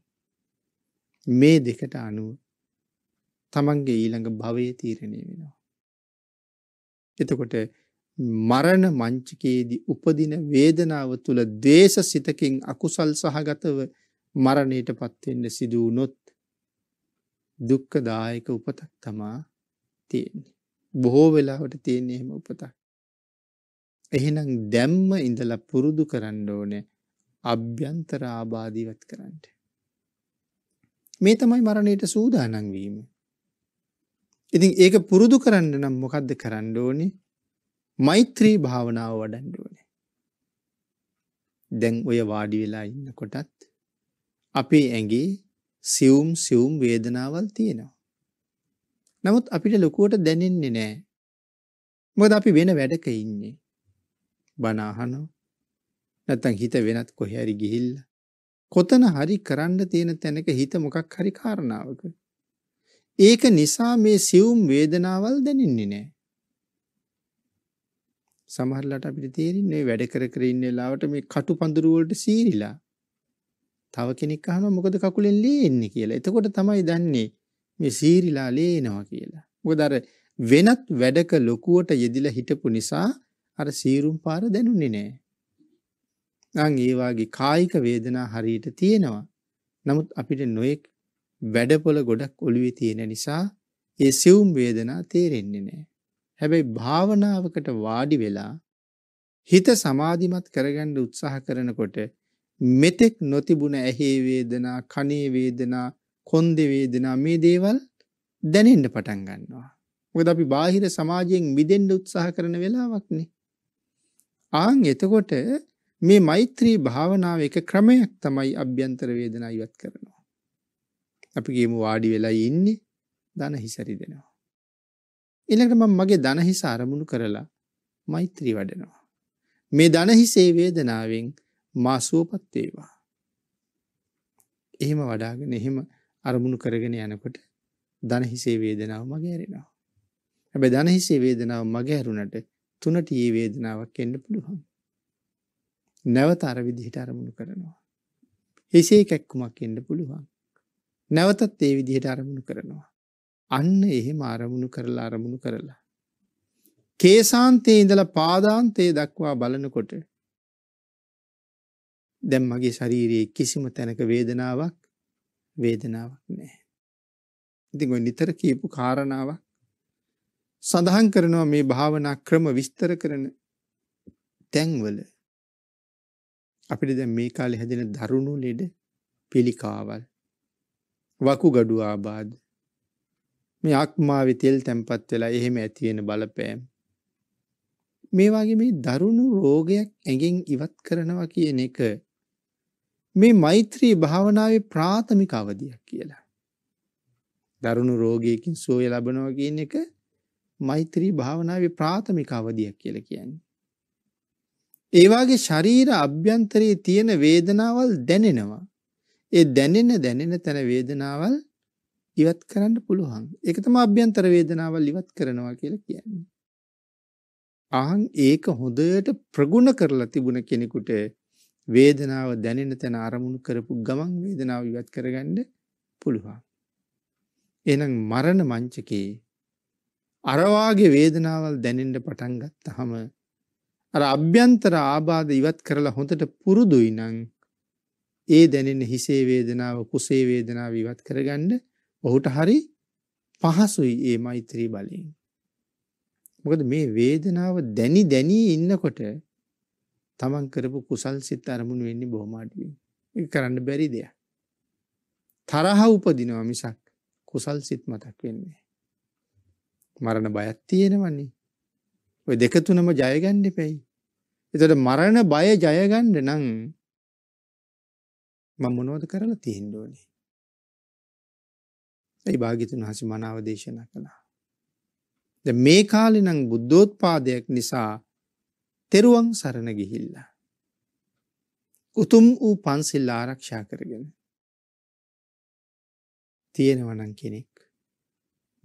මේ දෙකට අනුව තමන්ගේ ඊළඟ භවයේ තීරණය වෙනවා. එතකොට මරණ මංචකයේදී උපදින වේදනාව තුල ද්වේෂ සිතකින් අකුසල් සහගතව මරණයටපත් වෙන්න සිදු වුනොත් දුක්ඛදායක උපතක් තමා තියෙන්නේ. බොහෝ වෙලාවට තියෙන එහෙම උපතක්. එහෙනම් දැම්ම ඉඳලා පුරුදු කරන්න ඕනේ අභ්‍යන්තර ආබාධීවත් කරන්න. මේ තමයි මරණයට සූදානම් වීම. ඉතින් ඒක පුරුදු කරන්න නම් මොකද්ද කරන්න ඕනේ? මෛත්‍රී භාවනාව වඩන්න ඕනේ. දැන් ඔය වාඩි වෙලා ඉන්නකොටත් අපේ ඇඟේ සියුම් සියුම් වේදනාවල් තියෙනවා. නමුත් අපිට ලොකුවට දැනෙන්නේ නෑ. මොකද අපි වෙන වැඩක ඉන්නේ. බණ අහනවා. නැත්තම් හිත වෙනත් කොහේ හරි ගිහිල්ලා කොතන හරි කරන්න තියෙන තැනක හිත මොකක් හරි කාරණාවක. ඒක නිසා මේ සියුම් වේදනාවල් දැනෙන්නේ නෑ. සමහරලාට අපිට තේරෙන්නේ වැඩ කර කර ඉන්න වෙලාවට මේ කටු පඳුරු වලට සීරිලා තව කෙනෙක් අහනවා මොකද කකුලෙන් ලේ එන්නේ කියලා. එතකොට තමයි දන්නේ මේ සීරිලා ලේ එනවා කියලා. මොකද අර වෙනත් වැඩක ලොකුවට යෙදිලා හිටපු නිසා අර සීරුම් පාර දැනුන්නේ නැහැ. නම් ඒ වාගේ කායික වේදනා හරියට තියෙනවා. නමුත් අපිට නොඑක් වැඩපොළ ගොඩක් ඔළුවේ තියෙන නිසා ඒ සිවුම් වේදනා තේරෙන්නේ නැහැ. හැබැයි භාවනාවකට වාඩි වෙලා හිත සමාධිමත් කරගන්න උත්සාහ කරනකොට මෙතෙක් නොතිබුණ ඇහි වේදනා, කනේ වේදනා, කොන්දේ වේදනා මේ දේවල් දැනෙන්න පටන් ගන්නවා. මොකද අපි බාහිර සමාජයෙන් මිදෙන්න උත්සාහ කරන වෙලාවක්නේ. ආන් එතකොට මේ මෛත්‍රී භාවනාව එක ක්‍රමයක් තමයි අභ්‍යන්තර වේදනා ඉවත් කරනවා. අපි ගේමු වාඩි වෙලා ඉන්නේ ධන හිසරි දෙනවා. ඊළඟට මම මගේ ධන හිස අරමුණු කරලා මෛත්‍රී වඩනවා. මේ ධන හිසේ වේදනාවෙන් මාසුවපත් වේවා. එහෙම වඩාගෙන එහෙම අරමුණු කරගෙන යනකොට දනහිසේ වේදනාව මගේරෙනවා. හැබ දනහිසේ වේදනාව මගහැරුණට තුනට ඒ වේදනාවක් එන්න පුළුවන්. නැවත අරවිදිහිට අරමුණු කරනවා. හිසේ කැක්කුමක් එන්න පුළුවන්. නැවතත් ඒ විදිහට අරමුණු කරනවා. අන්න එහෙම අරමුණු කරලා අරමුණු කරලා. කේසාන්තයේ ඉඳලා පාදාන්තයේ දක්වා බලනකොට දැම් මගේ ශරීරයේ කිසිම තැනක වේදනාවක් වේදනාවක් නෑ. ඉතින් ඔය නිතර කියපු කාරණාවක් සඳහන් කරනවා මේ භාවනා ක්‍රම විස්තර කරන තැන්වල අපිට දැන් මේ කාලේ හැදෙන දරුණු ලෙඩ පිළිකාවල් වකුගඩු ආබාධ මේ ආක්මාවේ තෙල් තැම්පත් වෙලා එහෙම ඇති වෙන බලපෑම් මේ වගේ මේ දරුණු රෝගයක් ඇඟෙන් ඉවත් කරනවා කියන එක මේ මෛත්‍රී භාවනාවේ ප්‍රාථමික අවධියක් කියලා. දරුණු රෝගයකින් සුවය ලබනවා කියන එක මෛත්‍රී භාවනාවේ ප්‍රාථමික අවධියක් කියලා කියන්නේ. ඒ වාගේ ශරීර අභ්‍යන්තරයේ තියෙන වේදනාවල් දැනෙනවා. ඒ දැනෙන දැනෙන තන වේදනාවල් ඉවත් කරන්න පුළුවන්. ඒක තමයි අභ්‍යන්තර වේදනාවල් ඉවත් කරනවා කියලා කියන්නේ. ආන් ඒක හොඳට ප්‍රගුණ කරලා තිබුණ කෙනෙකුට වේදනාව දැනෙන තැන අරමුණු කරපු ගමන් වේදනාව ඉවත් කරගන්න පුළුවන්. එහෙනම් මරණ මංචකේ අරවාගේ වේදනාවල් දැනෙන්න පටන් ගත්තාම අර අභ්‍යන්තර ආබාධ ඉවත් කරලා හොඳට පුරුදුයි නම් ඒ දැනෙන හිසේ වේදනාව කුසේ වේදනාව ඉවත් කරගන්න ඔහුට හරි පහසුයි ඒ මෛත්‍රී බලයෙන්. මොකද මේ වේදනාව දැනි දැනී ඉන්නකොට තමන් කරපු කුසල් සිත් අරමුණු වෙන්නේ බොහොම අඩුවෙන්. ඒක කරන්න බැරි දෙයක්. තරහ උපදිනවා මිසක් කුසල් සිත් මතක් වෙන්නේ මරණ බයත් තියෙනවනේ. ඔය දෙක තුනම ජය ගන්න එපයි. ඒතකොට මරණ බය ජය ගන්න නම් මම මොනවද කරලා තියෙන්න ඕනේ? ඒ භාග්‍යතුන් හසි මනාව දේශනා කළා. දැන් මේ කාලේ නම් බුද්ධෝත්පාදයක් නිසා තෙරුවන් සරණ ගිහිල්ලා. උතුම් වූ පන්සිල් ආරක්ෂා කරගෙන. තියෙනවනම් කෙනෙක්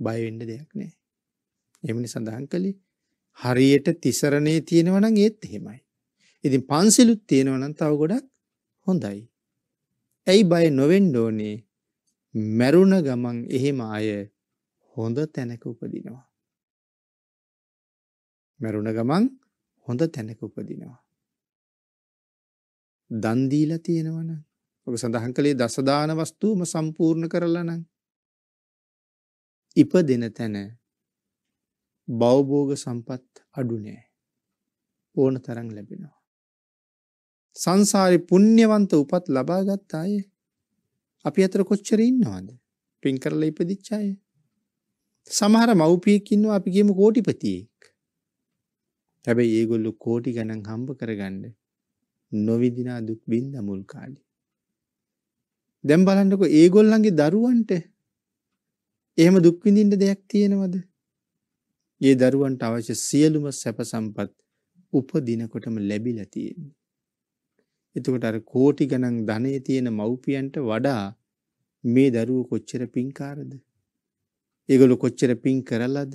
බයවෙන්න දෙයක් නෑ. එමනි සඳහන් කළේ හරියට තිසරණය තියෙනවනම් ඒත් එහෙමයි. ඉතින් පන්සිලුත් තියෙනවනම් තව ගොඩක් හොඳයි. ඇයි බය නොවෙන්න ඕනේ මැරුණ ගමන් එහෙම අය හොඳ තැනක උපදිනවා. මැරුණ ගමන් හොඳ තැනක උපදිනවා. දන් දීලා තියෙනවනම් ඔබ සඳහන් කළේ දසදාන වස්තුවම සම්පූර්ණ කරලා නම් ඉපදෙන තැන බවභෝග සම්පත් අඩු නෑ. ඕන තරම් ලැබෙනවා. සංසාරේ පුණ්‍යවන්ත උපත් ලබා ගත්ත අය අපි අතර කොච්චර ඉන්නවද? පින් කරලා ඉපදිච්ච අය. සමහර මව්පියෙක් ඉන්නවා අපි කියමු කෝටිපතියෙක්. හැබැයි ඒගොල්ලු කෝටි ගණන් හම්බ කරගන්න නොවිදිනා දුක් බින්ද මුල් කාලේ. දැන් බලන්නකෝ ඒගොල්ලන්ගේ දරුවන්ට එහෙම දුක් විඳින්න දෙයක් තියෙනවද? ඒ දරුවන්ට අවශ්‍ය සියලුම සැප සම්පත් උපදිනකොටම ලැබිලා තියෙන්නේ. එතකොට අර කෝටි ගණන් ධනෙ තියෙන මව්පියන්ට වඩා මේ දරුවෝ කොච්චර පින්කාරද? ඒගොල්ලෝ කොච්චර පින් කරලාද?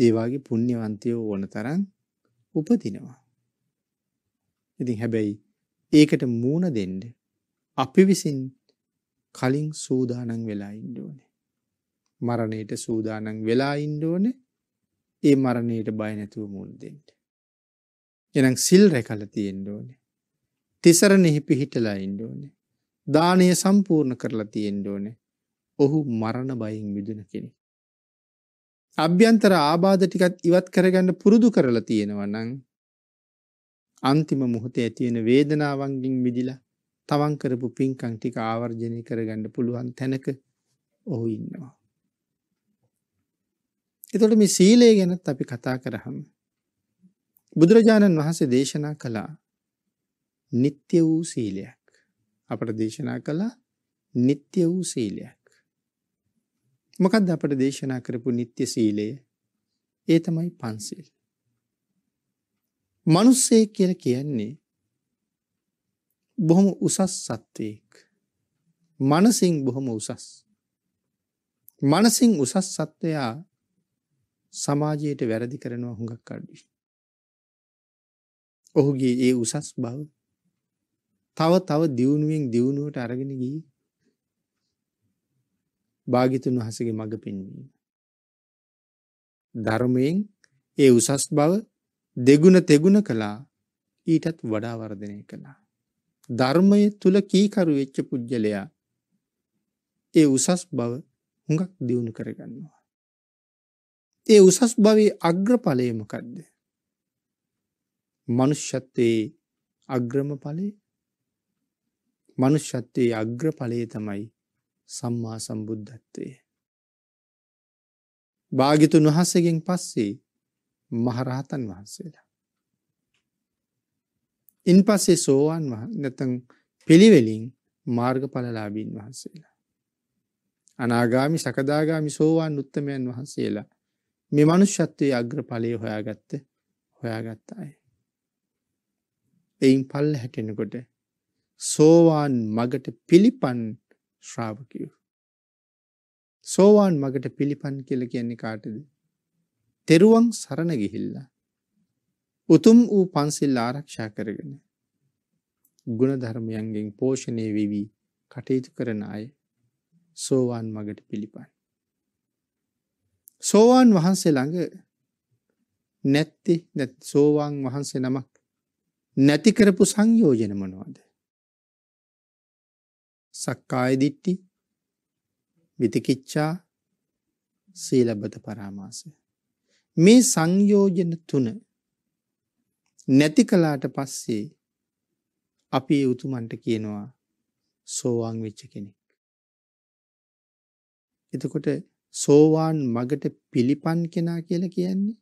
ඒ වගේ පුණ්‍යවන්තයෝ ඕන තරම් උපදිනවා. ඉතින් හැබැයි ඒකට මූණ දෙන්න අපි විසින් කලින් සූදානම් වෙලා ඉන්න ඕනේ. මරණයට සූදානම් වෙලා ඉන්න ඕනේ. ඒ මරණයට බය නැතුව මුණ දෙන්න. එනම් සිල් රැකලා තියෙන්න ඕනේ. තිසරණෙහි පිහිටලා ඉන්න ඕනේ. දානය සම්පූර්ණ කරලා තියෙන්න ඕනේ. ඔහු මරණ බයෙන් මිදුණ කෙනෙක්. අභ්‍යන්තර ආබාධ ටිකත් ඉවත් කරගන්න පුරුදු කරලා තියෙනවා නම් අන්තිම මොහොතේ තියෙන වේදනාවන්ගෙන් මිදිලා තවන් කරපු පින්කම් ටික ආවර්ජනය කරගන්න පුළුවන් තැනක ඔහු ඉන්නවා. එතකොට මේ සීලය ගැනත් අපි කතා කරහම බුදුරජාණන් වහන්සේ දේශනා කළා නিত্য වූ සීලයක්. අපට දේශනා කළා නিত্য වූ සීලයක්. මොකද්ද අපට දේශනා කරපු නිත්‍ය සීලය? ඒ තමයි පන්සිල්. මිනිස්සේ කියලා කියන්නේ බොහොම උසස් සත්වයක්. මනසින් බොහොම උසස්. මනසින් උසස් සත්වයා සමාජයට වැරදි කරනවා හුඟක් අඩුයි. ඔහුගේ ඒ උසස් බව තව තව දියුණුවෙන් දියුණුවට අරගෙන ගියේ භාගිතුන් වහසගේ මඟ පෙන්වීම. ධර්මයෙන් ඒ උසස් බව දෙගුණ තෙගුණ කළා ඊටත් වඩා වර්ධනය කළා. ධර්මය තුළ කීකරු වෙච්ච පුද්ගලයා ඒ උසස් බව හුඟක් දියුණු කරගන්නවා. ඒ උසස් භවයේ අග්‍රඵලය මොකක්ද? මනුෂ්‍යත්වයේ අග්‍රම ඵලය මනුෂ්‍යත්වයේ අග්‍රඵලය තමයි සම්මා සම්බුද්ධත්වය. භාගිතුන් වහන්සේගෙන් පස්සේ මහරහතන් වහන්සේලා. ඉන් පස්සේ සෝවාන් නැතන් පිළිවෙලින් මාර්ගඵලලාබීන් වහන්සේලා. අනාගාමි සකදාගාමි සෝවාන් උත්තමයන් වහන්සේලා මේ මනුෂ්‍යත්වයේ අග්‍රඵලය හොයාගත්ත හොයාගත්ත අය. එයින් පල්ල හැටෙනකොට සෝවාන් මගට පිළිපන් ශ්‍රාවකයෝ. සෝවාන් මගට පිළිපන් කියල කියන්නේ කාටද. තෙරුවන් සරණ ගිහිල්ලා. උතුම් වූ පන්සිල් ආරක්ෂා කරගෙන. ගුණධර්මයන්ගෙන් පෝෂණය වෙවී කටයුතු කරන අය සෝවාන් මගට පිළිපන්. සෝවාන් වහන්සේ ළඟ නැත්ති සෝවාන් වහන්සේ නමක් නැති කරපු සංයෝජන මොනවාද. සක්කාය දිට්ඨි, විතිකිච්ඡා, සීලබ්බත පරාමාසය. මේ සංයෝජන තුන නැති කළාට පස්සේ අපි ඒ උතුමන්ට කියනවා සෝවාන් වෙච්ච කෙනෙක්. එතකොට සෝවාන් මගට පිළිපන් කෙනා කියලා කියන්නේ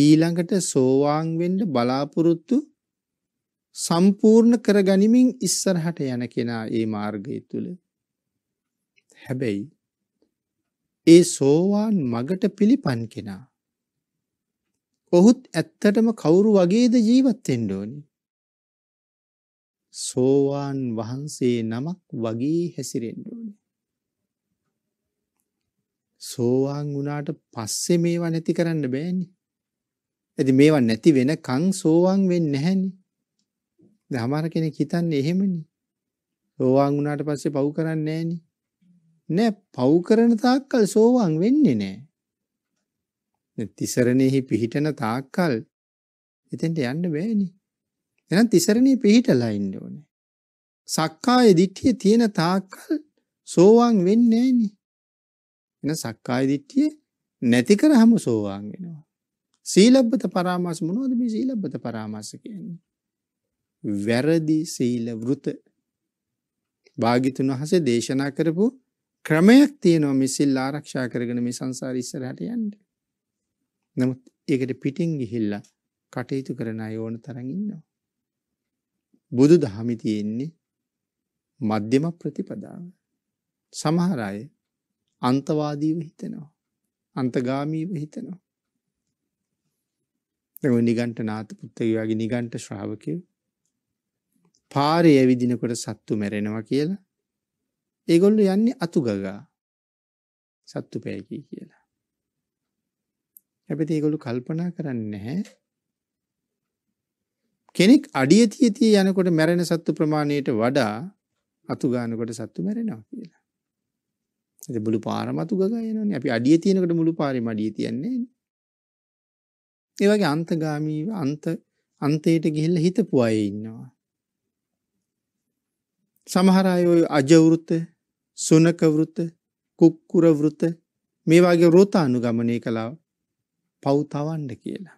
ඊළඟට සෝවාන් වෙන්න බලාපොරොත්තු සම්පූර්ණ කරගනිමින් ඉස්සරහට යන කෙනා ඒ මාර්ගය තුල හැබැයි ඒ සෝවාන් මගට පිළිපන් කෙනා ඔහුත් ඇත්තටම කවුරු වගේද ජීවත් වෙන්න ඕනි සෝවාන් වහන්සේ නමක් වගේ හැසිරෙන්න ඕනි සෝවාන් වුණාට පස්සේ මේවා නැති කරන්න බෑනේ එදි මේවා නැති වෙනකන් සෝවාන් වෙන්නේ නැහෙනේ දැන් අපාර කෙනෙක් හිතන්නේ එහෙමනේ. සෝවාන් වුණාට පස්සේ පව් කරන්නේ නැහෙනේ. නෑ පව් කරන තාක්කල් සෝවාන් වෙන්නේ නෑ. තිසරණෙහි පිහිටන තාක්කල් එතෙන්ට යන්න බෑනේ. එහෙනම් තිසරණේ පිහිටලා ඉන්න ඕනේ. සක්කාය දිට්ඨිය තියෙන තාක්කල් සෝවාන් වෙන්නේ නෑනේ. එහෙනම් සක්කාය දිට්ඨිය නැති කරාම සෝවාන් වෙනවා. සීලබ්බත පරාමාස මොනවද මේ සීලබ්බත පරාමාස කියන්නේ? වැරදි සීල වෘත භාගිතුන් වහන්සේ දේශනා කරපු ක්‍රමයක් තියෙනවා මේ සිල් ආරක්ෂා කරගෙන මේ සංසාරය ඉස්සරහට යන්න. නමුත් ඒකට පිටින් ගිහිල්ලා කටයුතු කරන අය ඕන තරම් ඉන්නවා. බුදු දහමි තියෙන්නේ මධ්‍යම ප්‍රතිපදාව. සමහර අය අන්තවාදීව හිතනවා. අන්තගාමීව හිතනවා. දැන් නිගණ්ඨ නාත පුත්තේ වගේ නිගණ්ඨ ශ්‍රාවකයෝ පාරේ ඇවිදිනකොට සත්තු මැරෙනවා කියලා ඒගොල්ලෝ යන්නේ අතුගගා සත්තු පැයකි කියලා. හැබැයි ඒගොල්ලෝ කල්පනා කරන්නේ නැහැ කෙනෙක් අඩිය තියතිය යනකොට මැරෙන සත්තු ප්‍රමාණයට වඩා අතුගානකොට සත්තු මැරෙනවා කියලා. ඉතින් මුළු පාරම අතුගගා යනෝනේ. අපි අඩිය තියනකොට මුළු පාරේම අඩිය තියන්නේ නෑනේ. ඒ වගේ අන්තගාමීව අන්ත අන්තයට ගිහිල්ලා හිතපු අය ඉන්නවා. සමහර අය ඔය අජ වෘත, සුනක වෘත, කුක්කුර වෘත මේ වගේ වෘත අනුගමනය කළා පව් තවන්න කියලා.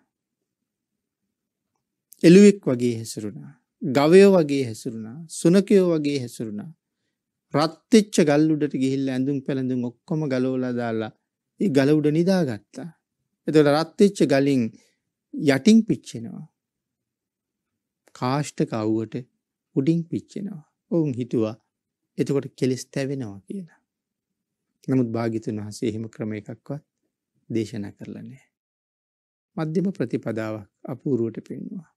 එළුවෙක් වගේ හැසිරුණා, ගවයෝ වගේ හැසිරුණා, සුනකයෝ වගේ හැසිරුණා. රත්තිච්ච ගල් උඩට ගිහිල්ලා ඇඳුම් පැළඳුම් ඔක්කොම ගලවලා දාලා ඒ ගල උඩ නිදාගත්තා. එතකොට රත්තිච්ච ගලින් යටින් පිච්චෙනවා. කාෂ්ඨ කව්වට උඩින් පිච්චෙනවා. ඔවුන් හිතුවා එතකොට කෙලෙස් තැවෙනවා කියන. නමුත් භාගිතුන් වහසේ එහෙම ක්‍රම එකක්වත් දේශනා කරලනෑ. මධ්‍යම ප්‍රතිපදාවක් අපූරුවට පෙන්වා.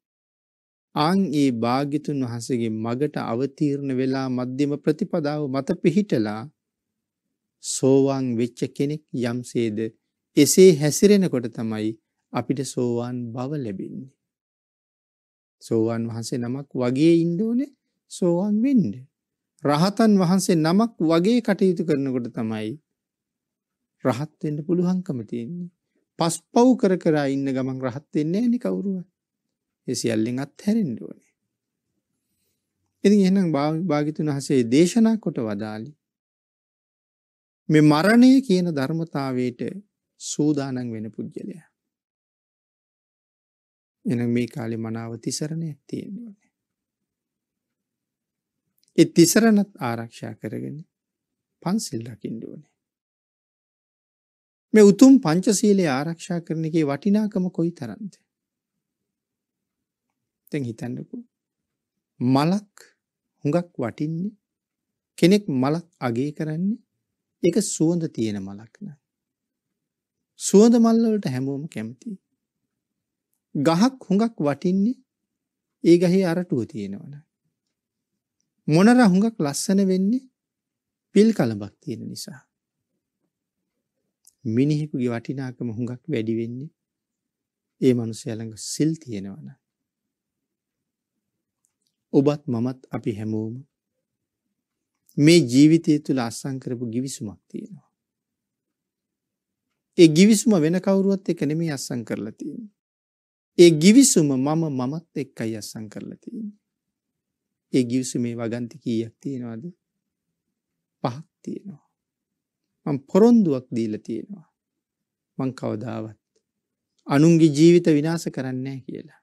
ආං ඒ භාගිතුන් වහසගේ මගට අවතීරණ වෙලා මධ්‍යම ප්‍රතිපදාව මත පිහිටලා සෝවාන් වෙච්ච කෙනෙක් යම්සේද එසේ හැසිරෙනකොට තමයි අපිට සෝවාන් බව ලැබෙන්නේ. සෝවාන් වහන්සේ නමක් වගේ ඉන්දෝනේ සෝවන් වෙන්නේ. රහතන් වහන්සේ නමක් වගේ කටයුතු කරනකොට තමයි රහත් වෙන්න පුළුවන්කම තියෙන්නේ. පස්පව් කර කර ඉන්න ගමන් රහත් වෙන්නේ නැහැ නේ කවුරුවත්. ඒ සියල්ලෙන් අත්හැරෙන්න ඕනේ. ඉතින් එහෙනම් භාග්‍යතුන් හසේ දේශනා කොට වදාළි. මේ මරණය කියන ධර්මතාවයට සූදානම් වෙන පුද්ගලයා. එහෙනම් මේ කාලේ මනාව තිසරණයක් තියෙනවා. ඒ තිසරණත් ආරක්ෂා කරගෙන පන්සිල් රකින්න ඕනේ. මේ උතුම් පංචශීලයේ ආරක්ෂා කරන එකේ වටිනාකම කොයි තරම්ද? දැන් හිතන්නකෝ. මලක් හුඟක් වටින්නේ කෙනෙක් මලක් අගේ කරන්නේ ඒක සුවඳ තියෙන මලක් න ะ. සුවඳ මල් වලට හැමෝම කැමතියි. ගහක් හුඟක් වටින්නේ ඒ ගහේ අරටුව තියෙනවනේ. මොනර හුඟක් ලස්සන වෙන්නේ පිල් කලබක් තියෙන නිසා. මිනිහෙකුගේ වටිනාකම හුඟක් වැඩි වෙන්නේ ඒ මනුස්සය ළඟ සිල් තියෙනවන. ඔබත් මමත් අපි හැමෝම මේ ජීවිතය තුළ අස්සං කරපු ගිවිසුමක් තියෙනවා. ඒ ගිවිසුම වෙන කවුරුවත් එක නෙමේ අස්සං කරලා තියෙන. ඒ ගිවිසුම මම මමත් එක්කයි අස්සං කරලා තියෙන්නේ. ඒ ගිවසමේ වගන්ති කීයක් තියෙනවාද පහක් තියෙනවා. මං පොරොන්දුවක් දීල තියෙනවා. මං කවදාවත්. අනුන්ගේ ජීවිත විනාස කරන්නේ කියලා.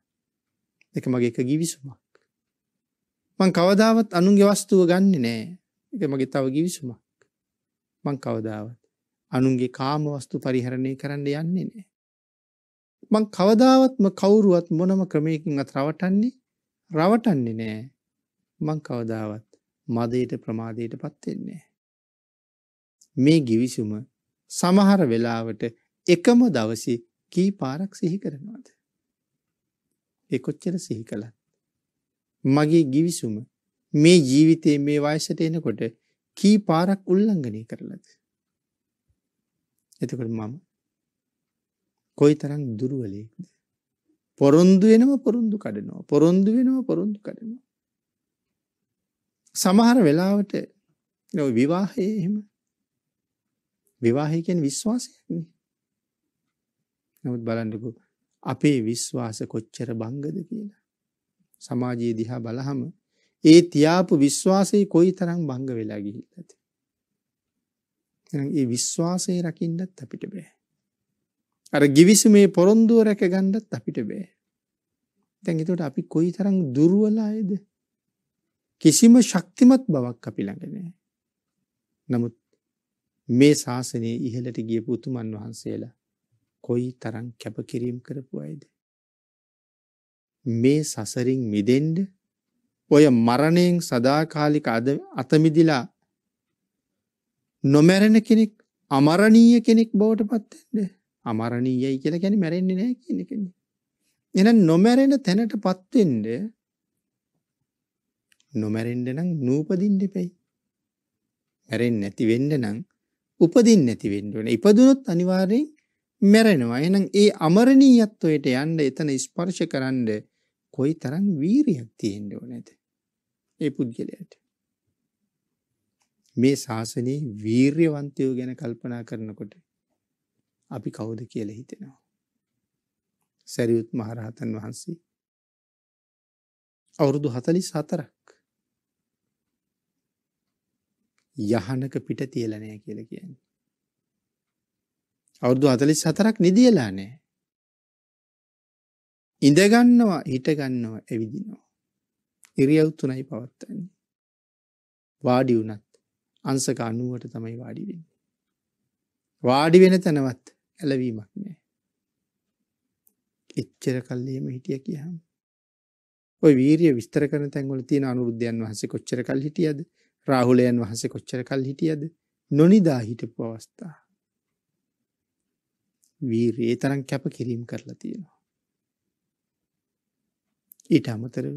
එක මගේ එක ගිවිසුමක්. මං කවදාවත් අනුන්ගේ වස්තුව ගන්න නෑ එක මගේ තව ගිවිසුමක්. මං කවදාවත් අනුන්ගේ කාම වස්තු පරිහරණය කරන්න යන්නේ නෑ. මං කවදාවත්ම කවුරුවත් මොනම ක්‍රමයකින් අත් රවටන්නේ රවටන්නේ නෑ මං කවදාවත් මදයට ප්‍රමාදයට පත්වෙන්නේ. මේ ගිවිසුම සමහර වෙලාවට එකම දවසි කී පාරක් සිහි කරනවාද. එකොච්චර සිහි කළත්. මගේ ගිවිසුම මේ ජීවිතයේ මේ වයසට එනකොට කී පාරක් උල්ලංගනය කරලද. එතකට මම කොයි තරං දුරුවලයෙක්ද. පොරොන්දු වෙනම පොරුන්දු කඩනවා පොරොන්දු වෙනම පොරුන්දු කඩනවා සමහර වෙලාවට ඔය විවාහයේ එහෙම විවාහය කියන්නේ විශ්වාසයක්නේ. නමුත් බලන්නකෝ අපේ විශ්වාස කොච්චර බංගද කියලා. සමාජයේ දිහා බලහම ඒ තියාපු විශ්වාසය කොයි තරම් බංග වෙලා ගිහිල්ලාද? ඒ විශ්වාසය රකින්නත් අපිට බෑ. අර givisumේ පොරොන්දුව රැක ගන්නත් අපිට බෑ. දැන් ඒකට අපි කොයි තරම් දුර්වල අයද? කිසිම ශක්තිමත් බවක් අපි ළඟ නැහැ. නමුත් මේ ශාසනයේ ඉහළට ගියපු උතුමන් වහන්සේලා කොයි තරම් කැපකිරීම කරපු අයද? මේ සසරින් මිදෙන්න ඔය මරණයෙන් සදාකාලික අද අතමිදිලා නොමැරෙන කෙනෙක් අමරණීය කෙනෙක් බවට පත් වෙන්න. අමරණීයයි කියලා කියන්නේ මැරෙන්නේ නැහැ කියන එකනේ. එහෙනම් නොමැරෙන තැනටපත් වෙන්න නොමැරෙන්න නම් නූපදින්න එපයි. මැරෙන්නේ නැති වෙන්න නම් උපදින්න නැති වෙන්න ඕනේ. ඉපදුනොත් අනිවාර්යෙන් මැරෙනවා. එහෙනම් ඒ අමරණීයත්වයට යන්න එතන ස්පර්ශ කරන්න කොයි තරම් වීරියක් තියෙන්න ඕනේද? ඒ පුද්ගලයාට. මේ ශාසනයේ වීරයවන්තයෝ ගැන කල්පනා කරනකොට අපි කවුද කියලා හිතෙනවා. සරියුත් මහරහතන් වහන්සේ අවුරුදු 44ක් යහනක පිට තියලා නැහැ කියලා කියන්නේ. අවුරුදු 44ක් නිදියලා නැහැ. ඉඳ ගන්නවා, හිට ගන්නවා, ඇවිදිනවා. ඉරියව් තුනයි පවත්වන්නේ. වාඩි වුණත් අංශක 90ට තමයි වාඩි වෙන්නේ. වාඩි වෙන තැනවත් ඇලවීමක් නැහැ. එච්චර කල්ලියම හිටිය කියහම. ඔය වීරිය විස්තර කරන තැන්වල තියෙන අනුරුද්ධයන් වහන්සේ කොච්චර කල් හිටියද? රාහුලයන් වහන්සේ කොච්චර කල් හිටියද? නොනිදා හිටපු අවස්ථා. වීරයේ තරම් කැප කිරීම කරලා තියෙනවා. ඊට අමතරව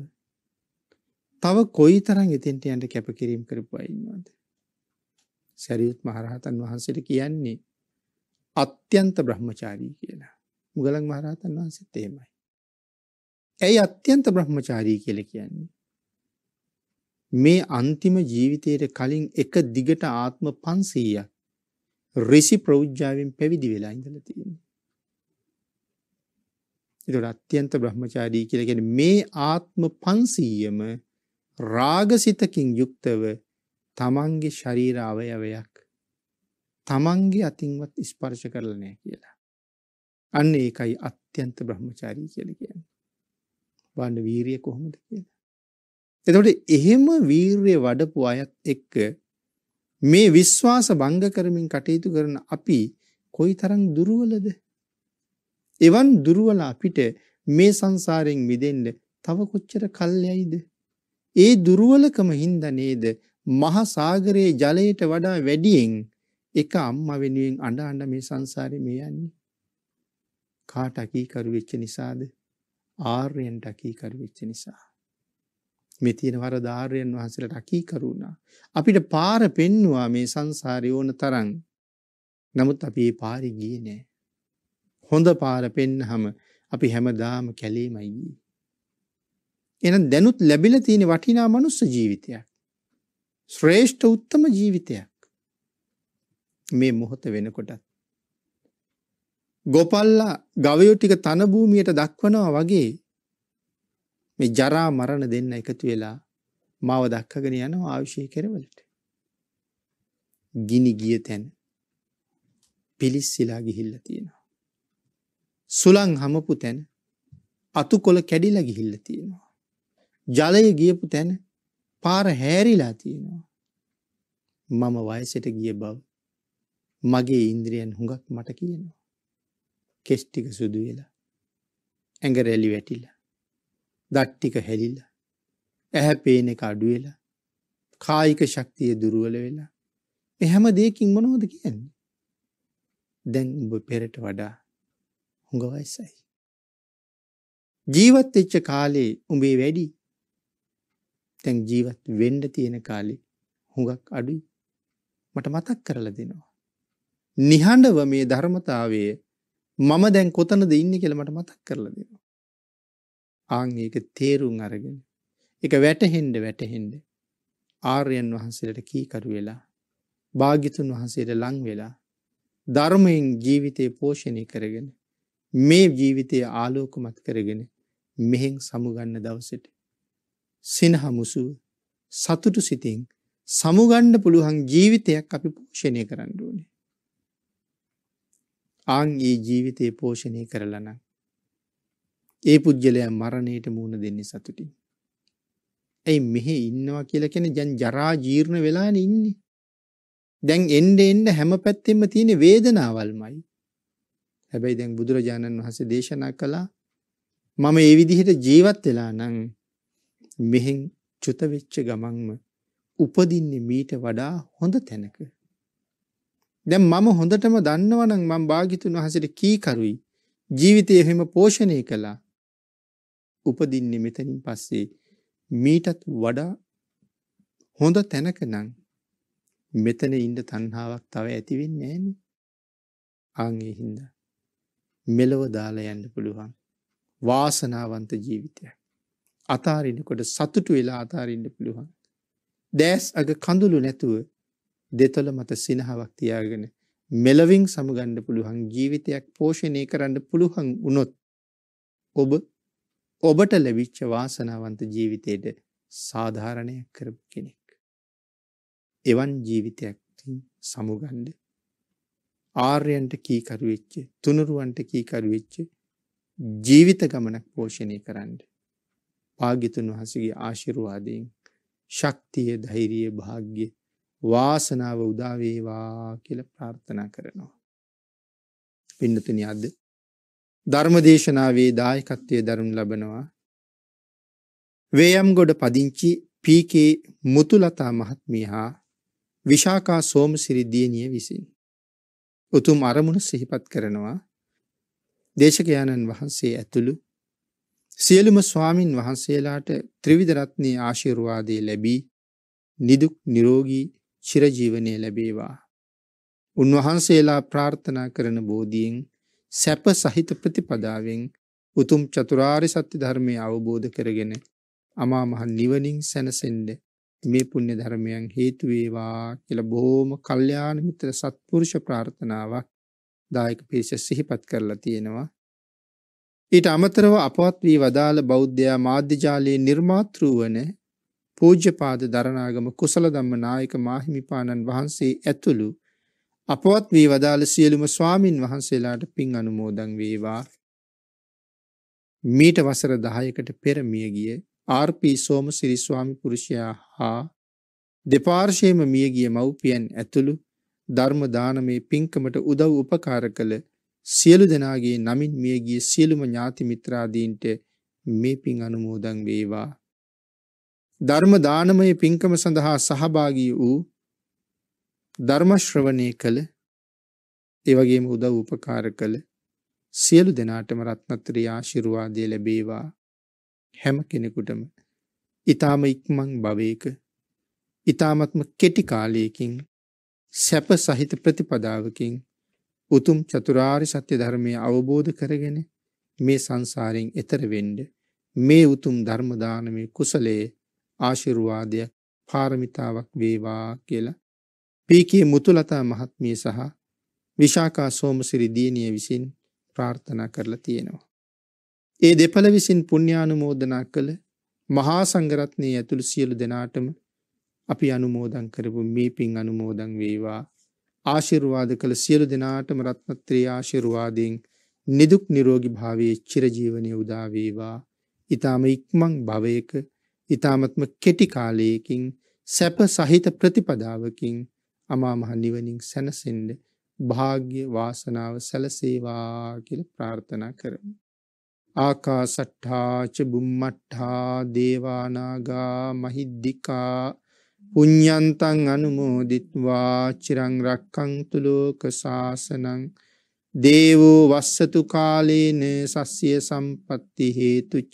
තව කොයි තරම් එතෙන්ට යන්න කැප කිරීම කරපු අය ඉන්නවද? සරියුත් මහරහතන් වහන්සේට කියන්නේ අත්‍යන්ත බ්‍රහ්මචාරී කියලා. මුගලන් මහරහතන් වහන්සේත් එහෙමයි. ඇයි අත්‍යන්ත බ්‍රහ්මචාරී කියලා කියන්නේ? මේ අන්තිම ජීවිතයට කලින් එක දිගට ආත්ම 500ක් ඍෂි ප්‍රෞජ්ජාවෙන් පැවිදි වෙලා ඉඳලා තියෙනවා. ඒතර අත්‍යන්ත බ්‍රහ්මචාරී කියලා කියන්නේ මේ ආත්ම 500ම රාගසිතකින් යුක්තව තමන්ගේ ශරීර අවයවයක් තමන්ගේ අතින්වත් ස්පර්ශ කරලා නැහැ කියලා. අන්න ඒකයි අත්‍යන්ත බ්‍රහ්මචාරී කියලා කියන්නේ. බාන්න වීරිය කොහොමද කියලා. එතකොට එහෙම වීරිය වඩපු අයත් එක්ක මේ විශ්වාස භංග කරමින් කටයුතු කරන අපි කොයිතරම් දුර්වලද? එවන් දුර්වල අපිට මේ සංසාරයෙන් මිදෙන්න තව කොච්චර කල්යයිද? ඒ දුර්වලකම හින්දා නේද මහා සාගරයේ ජලයට වඩා වැඩියෙන් එක අම්මා වෙනුවෙන් අඬ අඬ මේ සංසාරේ මේ යන්නේ. කාට අකීකරු වෙච්ච නිසාද? ආර්යයන්ට අකීකරු වෙච්ච නිසා. මේ තියෙන වරද ආර්යයන් වහන්සේලාට අකීකරු වුණා. අපිට පාර පෙන්නවා මේ සංසාරේ ඕන තරම්. නමුත් අපි ඒ පාරේ ගියේ නෑ. හොඳ පාර පෙන්නහම අපි හැමදාම කැලේමයි ගියේ. එහෙනම් දැනුත් ලැබිලා තියෙන වටිනා මනුස්ස ජීවිතයක්. ශ්‍රේෂ්ඨ උත්තම ජීවිතයක්. මේ මොහොත වෙනකොටත් ගොපල්ලා ගවයෝ ටික තන භූමියට දක්වනවා වගේ මේ ජරා මරණ දෙන්න එකතු වෙලා මාව දක්කගෙන යනවා ආවිශය කෙරවලට. ගිනි ගිය තැන පිලිස්සිලා ගිහිල්ල තියෙනවා. සුළං හමපු තැන අතු කොළ කැඩිල ගිහිල්ල තියෙනවා. ජලය ගියපු තැන පාර හැරිලා තියෙනවා. මම වයසට ගිය බව මගේ ඉන්ද්‍රියන් හුඟක් මට කියනවා. කෙස්්ටික සුදු වෙලා ඇඟ රැලි වැටිලා දත් ටික හැලිලා ඇහැ පේන එක අඩු වෙලා කායික ශක්තිය දුර්වල වෙලා මේ හැම දෙයකින් මොනවද කියන්නේ? දැන් ඔබ පෙරට වඩා හුඟ වයසයි. ජීවත් වෙච්ච කාලේ උඹේ වැඩි. දැන් ජීවත් වෙන්න තියෙන කාලේ හුඟක් අඩුයි. මට මතක් කරලා දෙනවා. නිහඬව මේ ධර්මතාවයේ මම දැන් කොතනද ඉන්නේ කියලා මට මතක් කරලා දෙනවා. ආං ඒක තේරුම් අරගෙන එක වැටහෙන්ඩ වැටහෙන්ඩ ආර්යන් වහන්සේට කීකරු වෙලා භාගිතුන් වහන්සේට ලං වෙලා ධර්මයෙන් ජීවිතය පෝෂණය කරගෙන මේ ජීවිතය ආලෝකුමත් කරගෙන මෙහෙන් සමුගන්න දවසට සෙනහමුසුව සතුටු සිතින් සමුගණ්ඩ පුළුවන් ජීවිතයක් අපි පෝෂණය කරන්න ඕනේ ආංගේ ජීවිතය පෝෂණය කරලනම් ඒ පුද්ගලයා මරණයට මුහුණ දෙන්නේ සතුටින්. ඇයි මෙහි ඉන්නවා කියලා කියන්නේ දැන් ජරා ජීර්ණ වෙලානේ ඉන්නේ. දැන් එන්න එන්න හැම පැත්තෙම තියෙන වේදනාවල්මයි. හැබැයි දැන් බුදුරජාණන් වහන්සේ දේශනා කළා මම මේ විදිහට ජීවත් වෙලා නම් මෙහෙන් චුත වෙච්ච ගමන්ම උපදින්නේ මීට වඩා හොඳ තැනක. දැන් මම හොඳටම දන්නවනම් මම භාග්‍යතුන් වහන්සේට කී කරුයි ජීවිතය එහෙම පෝෂණය කළා. උපදින්නේ මෙතනින් පස්සේ මීටත් වඩා හොඳ තැනක නම් මෙතන ඉන්න තණ්හාවක් තව ඇති වෙන්නේ නැහනේ. ආන්ගේ හින්දා මෙලව දාලා යන්න පුළුවන් වාසනාවන්ත ජීවිතයක්. අතාරිනකොට සතුටු වෙලා අතාරින්න පුළුවන්. දැස් අග කඳුළු නැතුව දෙතොල මත සිනහාවක් තියාගෙන මෙලවින් සමුගන්න පුළුවන් ජීවිතයක් පෝෂණය කරන්න පුළුවන් වුණොත් ඔබ ඔබට ලැබිච්ච වාසනාවන්ත ජීවිතයට සාධාරණයක් කරපු කෙනෙක්. එවන් ජීවිතයක්තින් සමුගන්ඩ ආර්යන්ට කීකරුවෙච්ච තුනරුවන්ට කීකරුවෙච්ච ජීවිත ගමනක් පෝෂණය කරන්න. පාගිතුන් වහසගේ ආශිරුවාදයෙන් ශක්තිය ධෛරිය භාග්‍ය වාසනාව උදාවේවා කියල ප්‍රාර්ථනා කරනවා. පින්නතුනි අද ධර්මදේශනාවේ දායකත්වය දරනු ලබනවා. වේයම්ගොඩ පදිංචි පීකේ මුතුලතා මහත්මිය හා විශාකා සෝමසිරි දියණිය විසින්. උතුම් අරමුණ සිහිපත් කරනවා දේශකයාණන් වහන්සේ ඇතුළු සියලුම ස්වාමින් වහන්සේලාට ත්‍රිවිධරත්නය ආශිරුවාදය ලැබී නිදුක් නිරෝගී චිරජීවනය ලැබේවා. උන්වහන්සේලා ප්‍රාර්ථනා කරන බෝධීෙන් සැප සහිත ප්‍රතිපදාවෙන් උතුම් චතුරාර්ය සත්‍ය ධර්මය අවබෝධ කරගෙන අමා මහ නිවනින් සැනසෙන්න මේ පුණ්‍ය ධර්මයන් හේතු වේවා කියලා බොහොම කල්යාණ මිත්‍ර සත්පුරුෂ ප්‍රාර්ථනාවක් දායක පිරිස සිහිපත් කරලා තියෙනවා ඊට අමතරව අපවත් වී වදාළ බෞද්ධයා මාධ්‍ය ජාලයේ නිර්මාතෘ වන පූජ්‍යපාද දරණාගම කුසල ධම්ම නායක මාහිමිපාණන් වහන්සේ ඇතුළු අපවත් වී වදාළ සියලුම ස්වාමින් වහන්සේලාට පින් අනුමෝදන් වේවා. මීට වසර 10කට පෙර මිය ගිය ආර්.පී. සෝමසිරි ස්වාමි පුරුෂයා හා දෙපාර්ශ්වයේම මිය ගිය මව්පියන් ඇතුළු ධර්ම දානමේ පින්කමට උදව් උපකාර කළ සියලු දෙනාගේ නමින් මිය ගිය සියලුම ඥාති මිත්‍රාදීන්ට මේ පින් අනුමෝදන් වේවා. ධර්ම දානමය පින්කම සඳහා සහභාගී වූ ධර්මශ්‍රවනය කළ ඒවගේම උදව් උපකාර කළ සියලු දෙනාටම රත්නත්‍රී ආශිරුවාදය ලැබේවා හැම කෙනෙකුටම ඉතාම ඉක්මං භවයක ඉතාමත්ම කෙටි කාලයකින් සැප සහිත ප්‍රතිපදාවකින් උතුම් චතුරාරි සත්‍ය ධර්මය අවබෝධ කරගෙන මේ සංසාරයෙන් එතර වෙන්ඩ මේ උතුම් ධර්මදානමය කුසලයේ ආශිරුවාදයක් පාරමිතාවක් වේවා කියලා පීකී මුතුලතා මහත්මිය සහ විශාකා සෝමසිරි දියණිය විසින් ප්‍රාර්ථනා කරලා තියෙනවා. ඒ දෙපළ විසින් පුණ්‍යානුමෝදනා කළ මහා සංඝරත්නයේ ඇතුළු සියලු දෙනාටම අපි අනුමෝදන් කරපු මේ පින් අනුමෝදන් වේවා. ආශිර්වාද කළ සියලු දෙනාටම රත්නත්‍රී ආශිර්වාදයෙන් නිදුක් නිරෝගී භාවයේ චිරජීවනයේ උදා වේවා. ඊටාම ඉක්මන් භවයක ඊටාමත්ම කෙටි කාලයකින් සැප සහිත ප්‍රතිපදාවකින් අමා මහ නිවනින් සැනසෙන්න වාග්ය වාසනාව සැලසේවා කියලා ප්‍රාර්ථනා කරමු. ආකාසට්ඨා ච බුම්මට්ඨා දේවානාගා මහිද්దికා පුඤ්ඤන්තං අනුමෝදිත්වා චිරං රක්ඛන්තු ලෝක සාසනං දේවෝ වස්සතු කාලේන සස්්‍ය සම්පත්ති හේතුච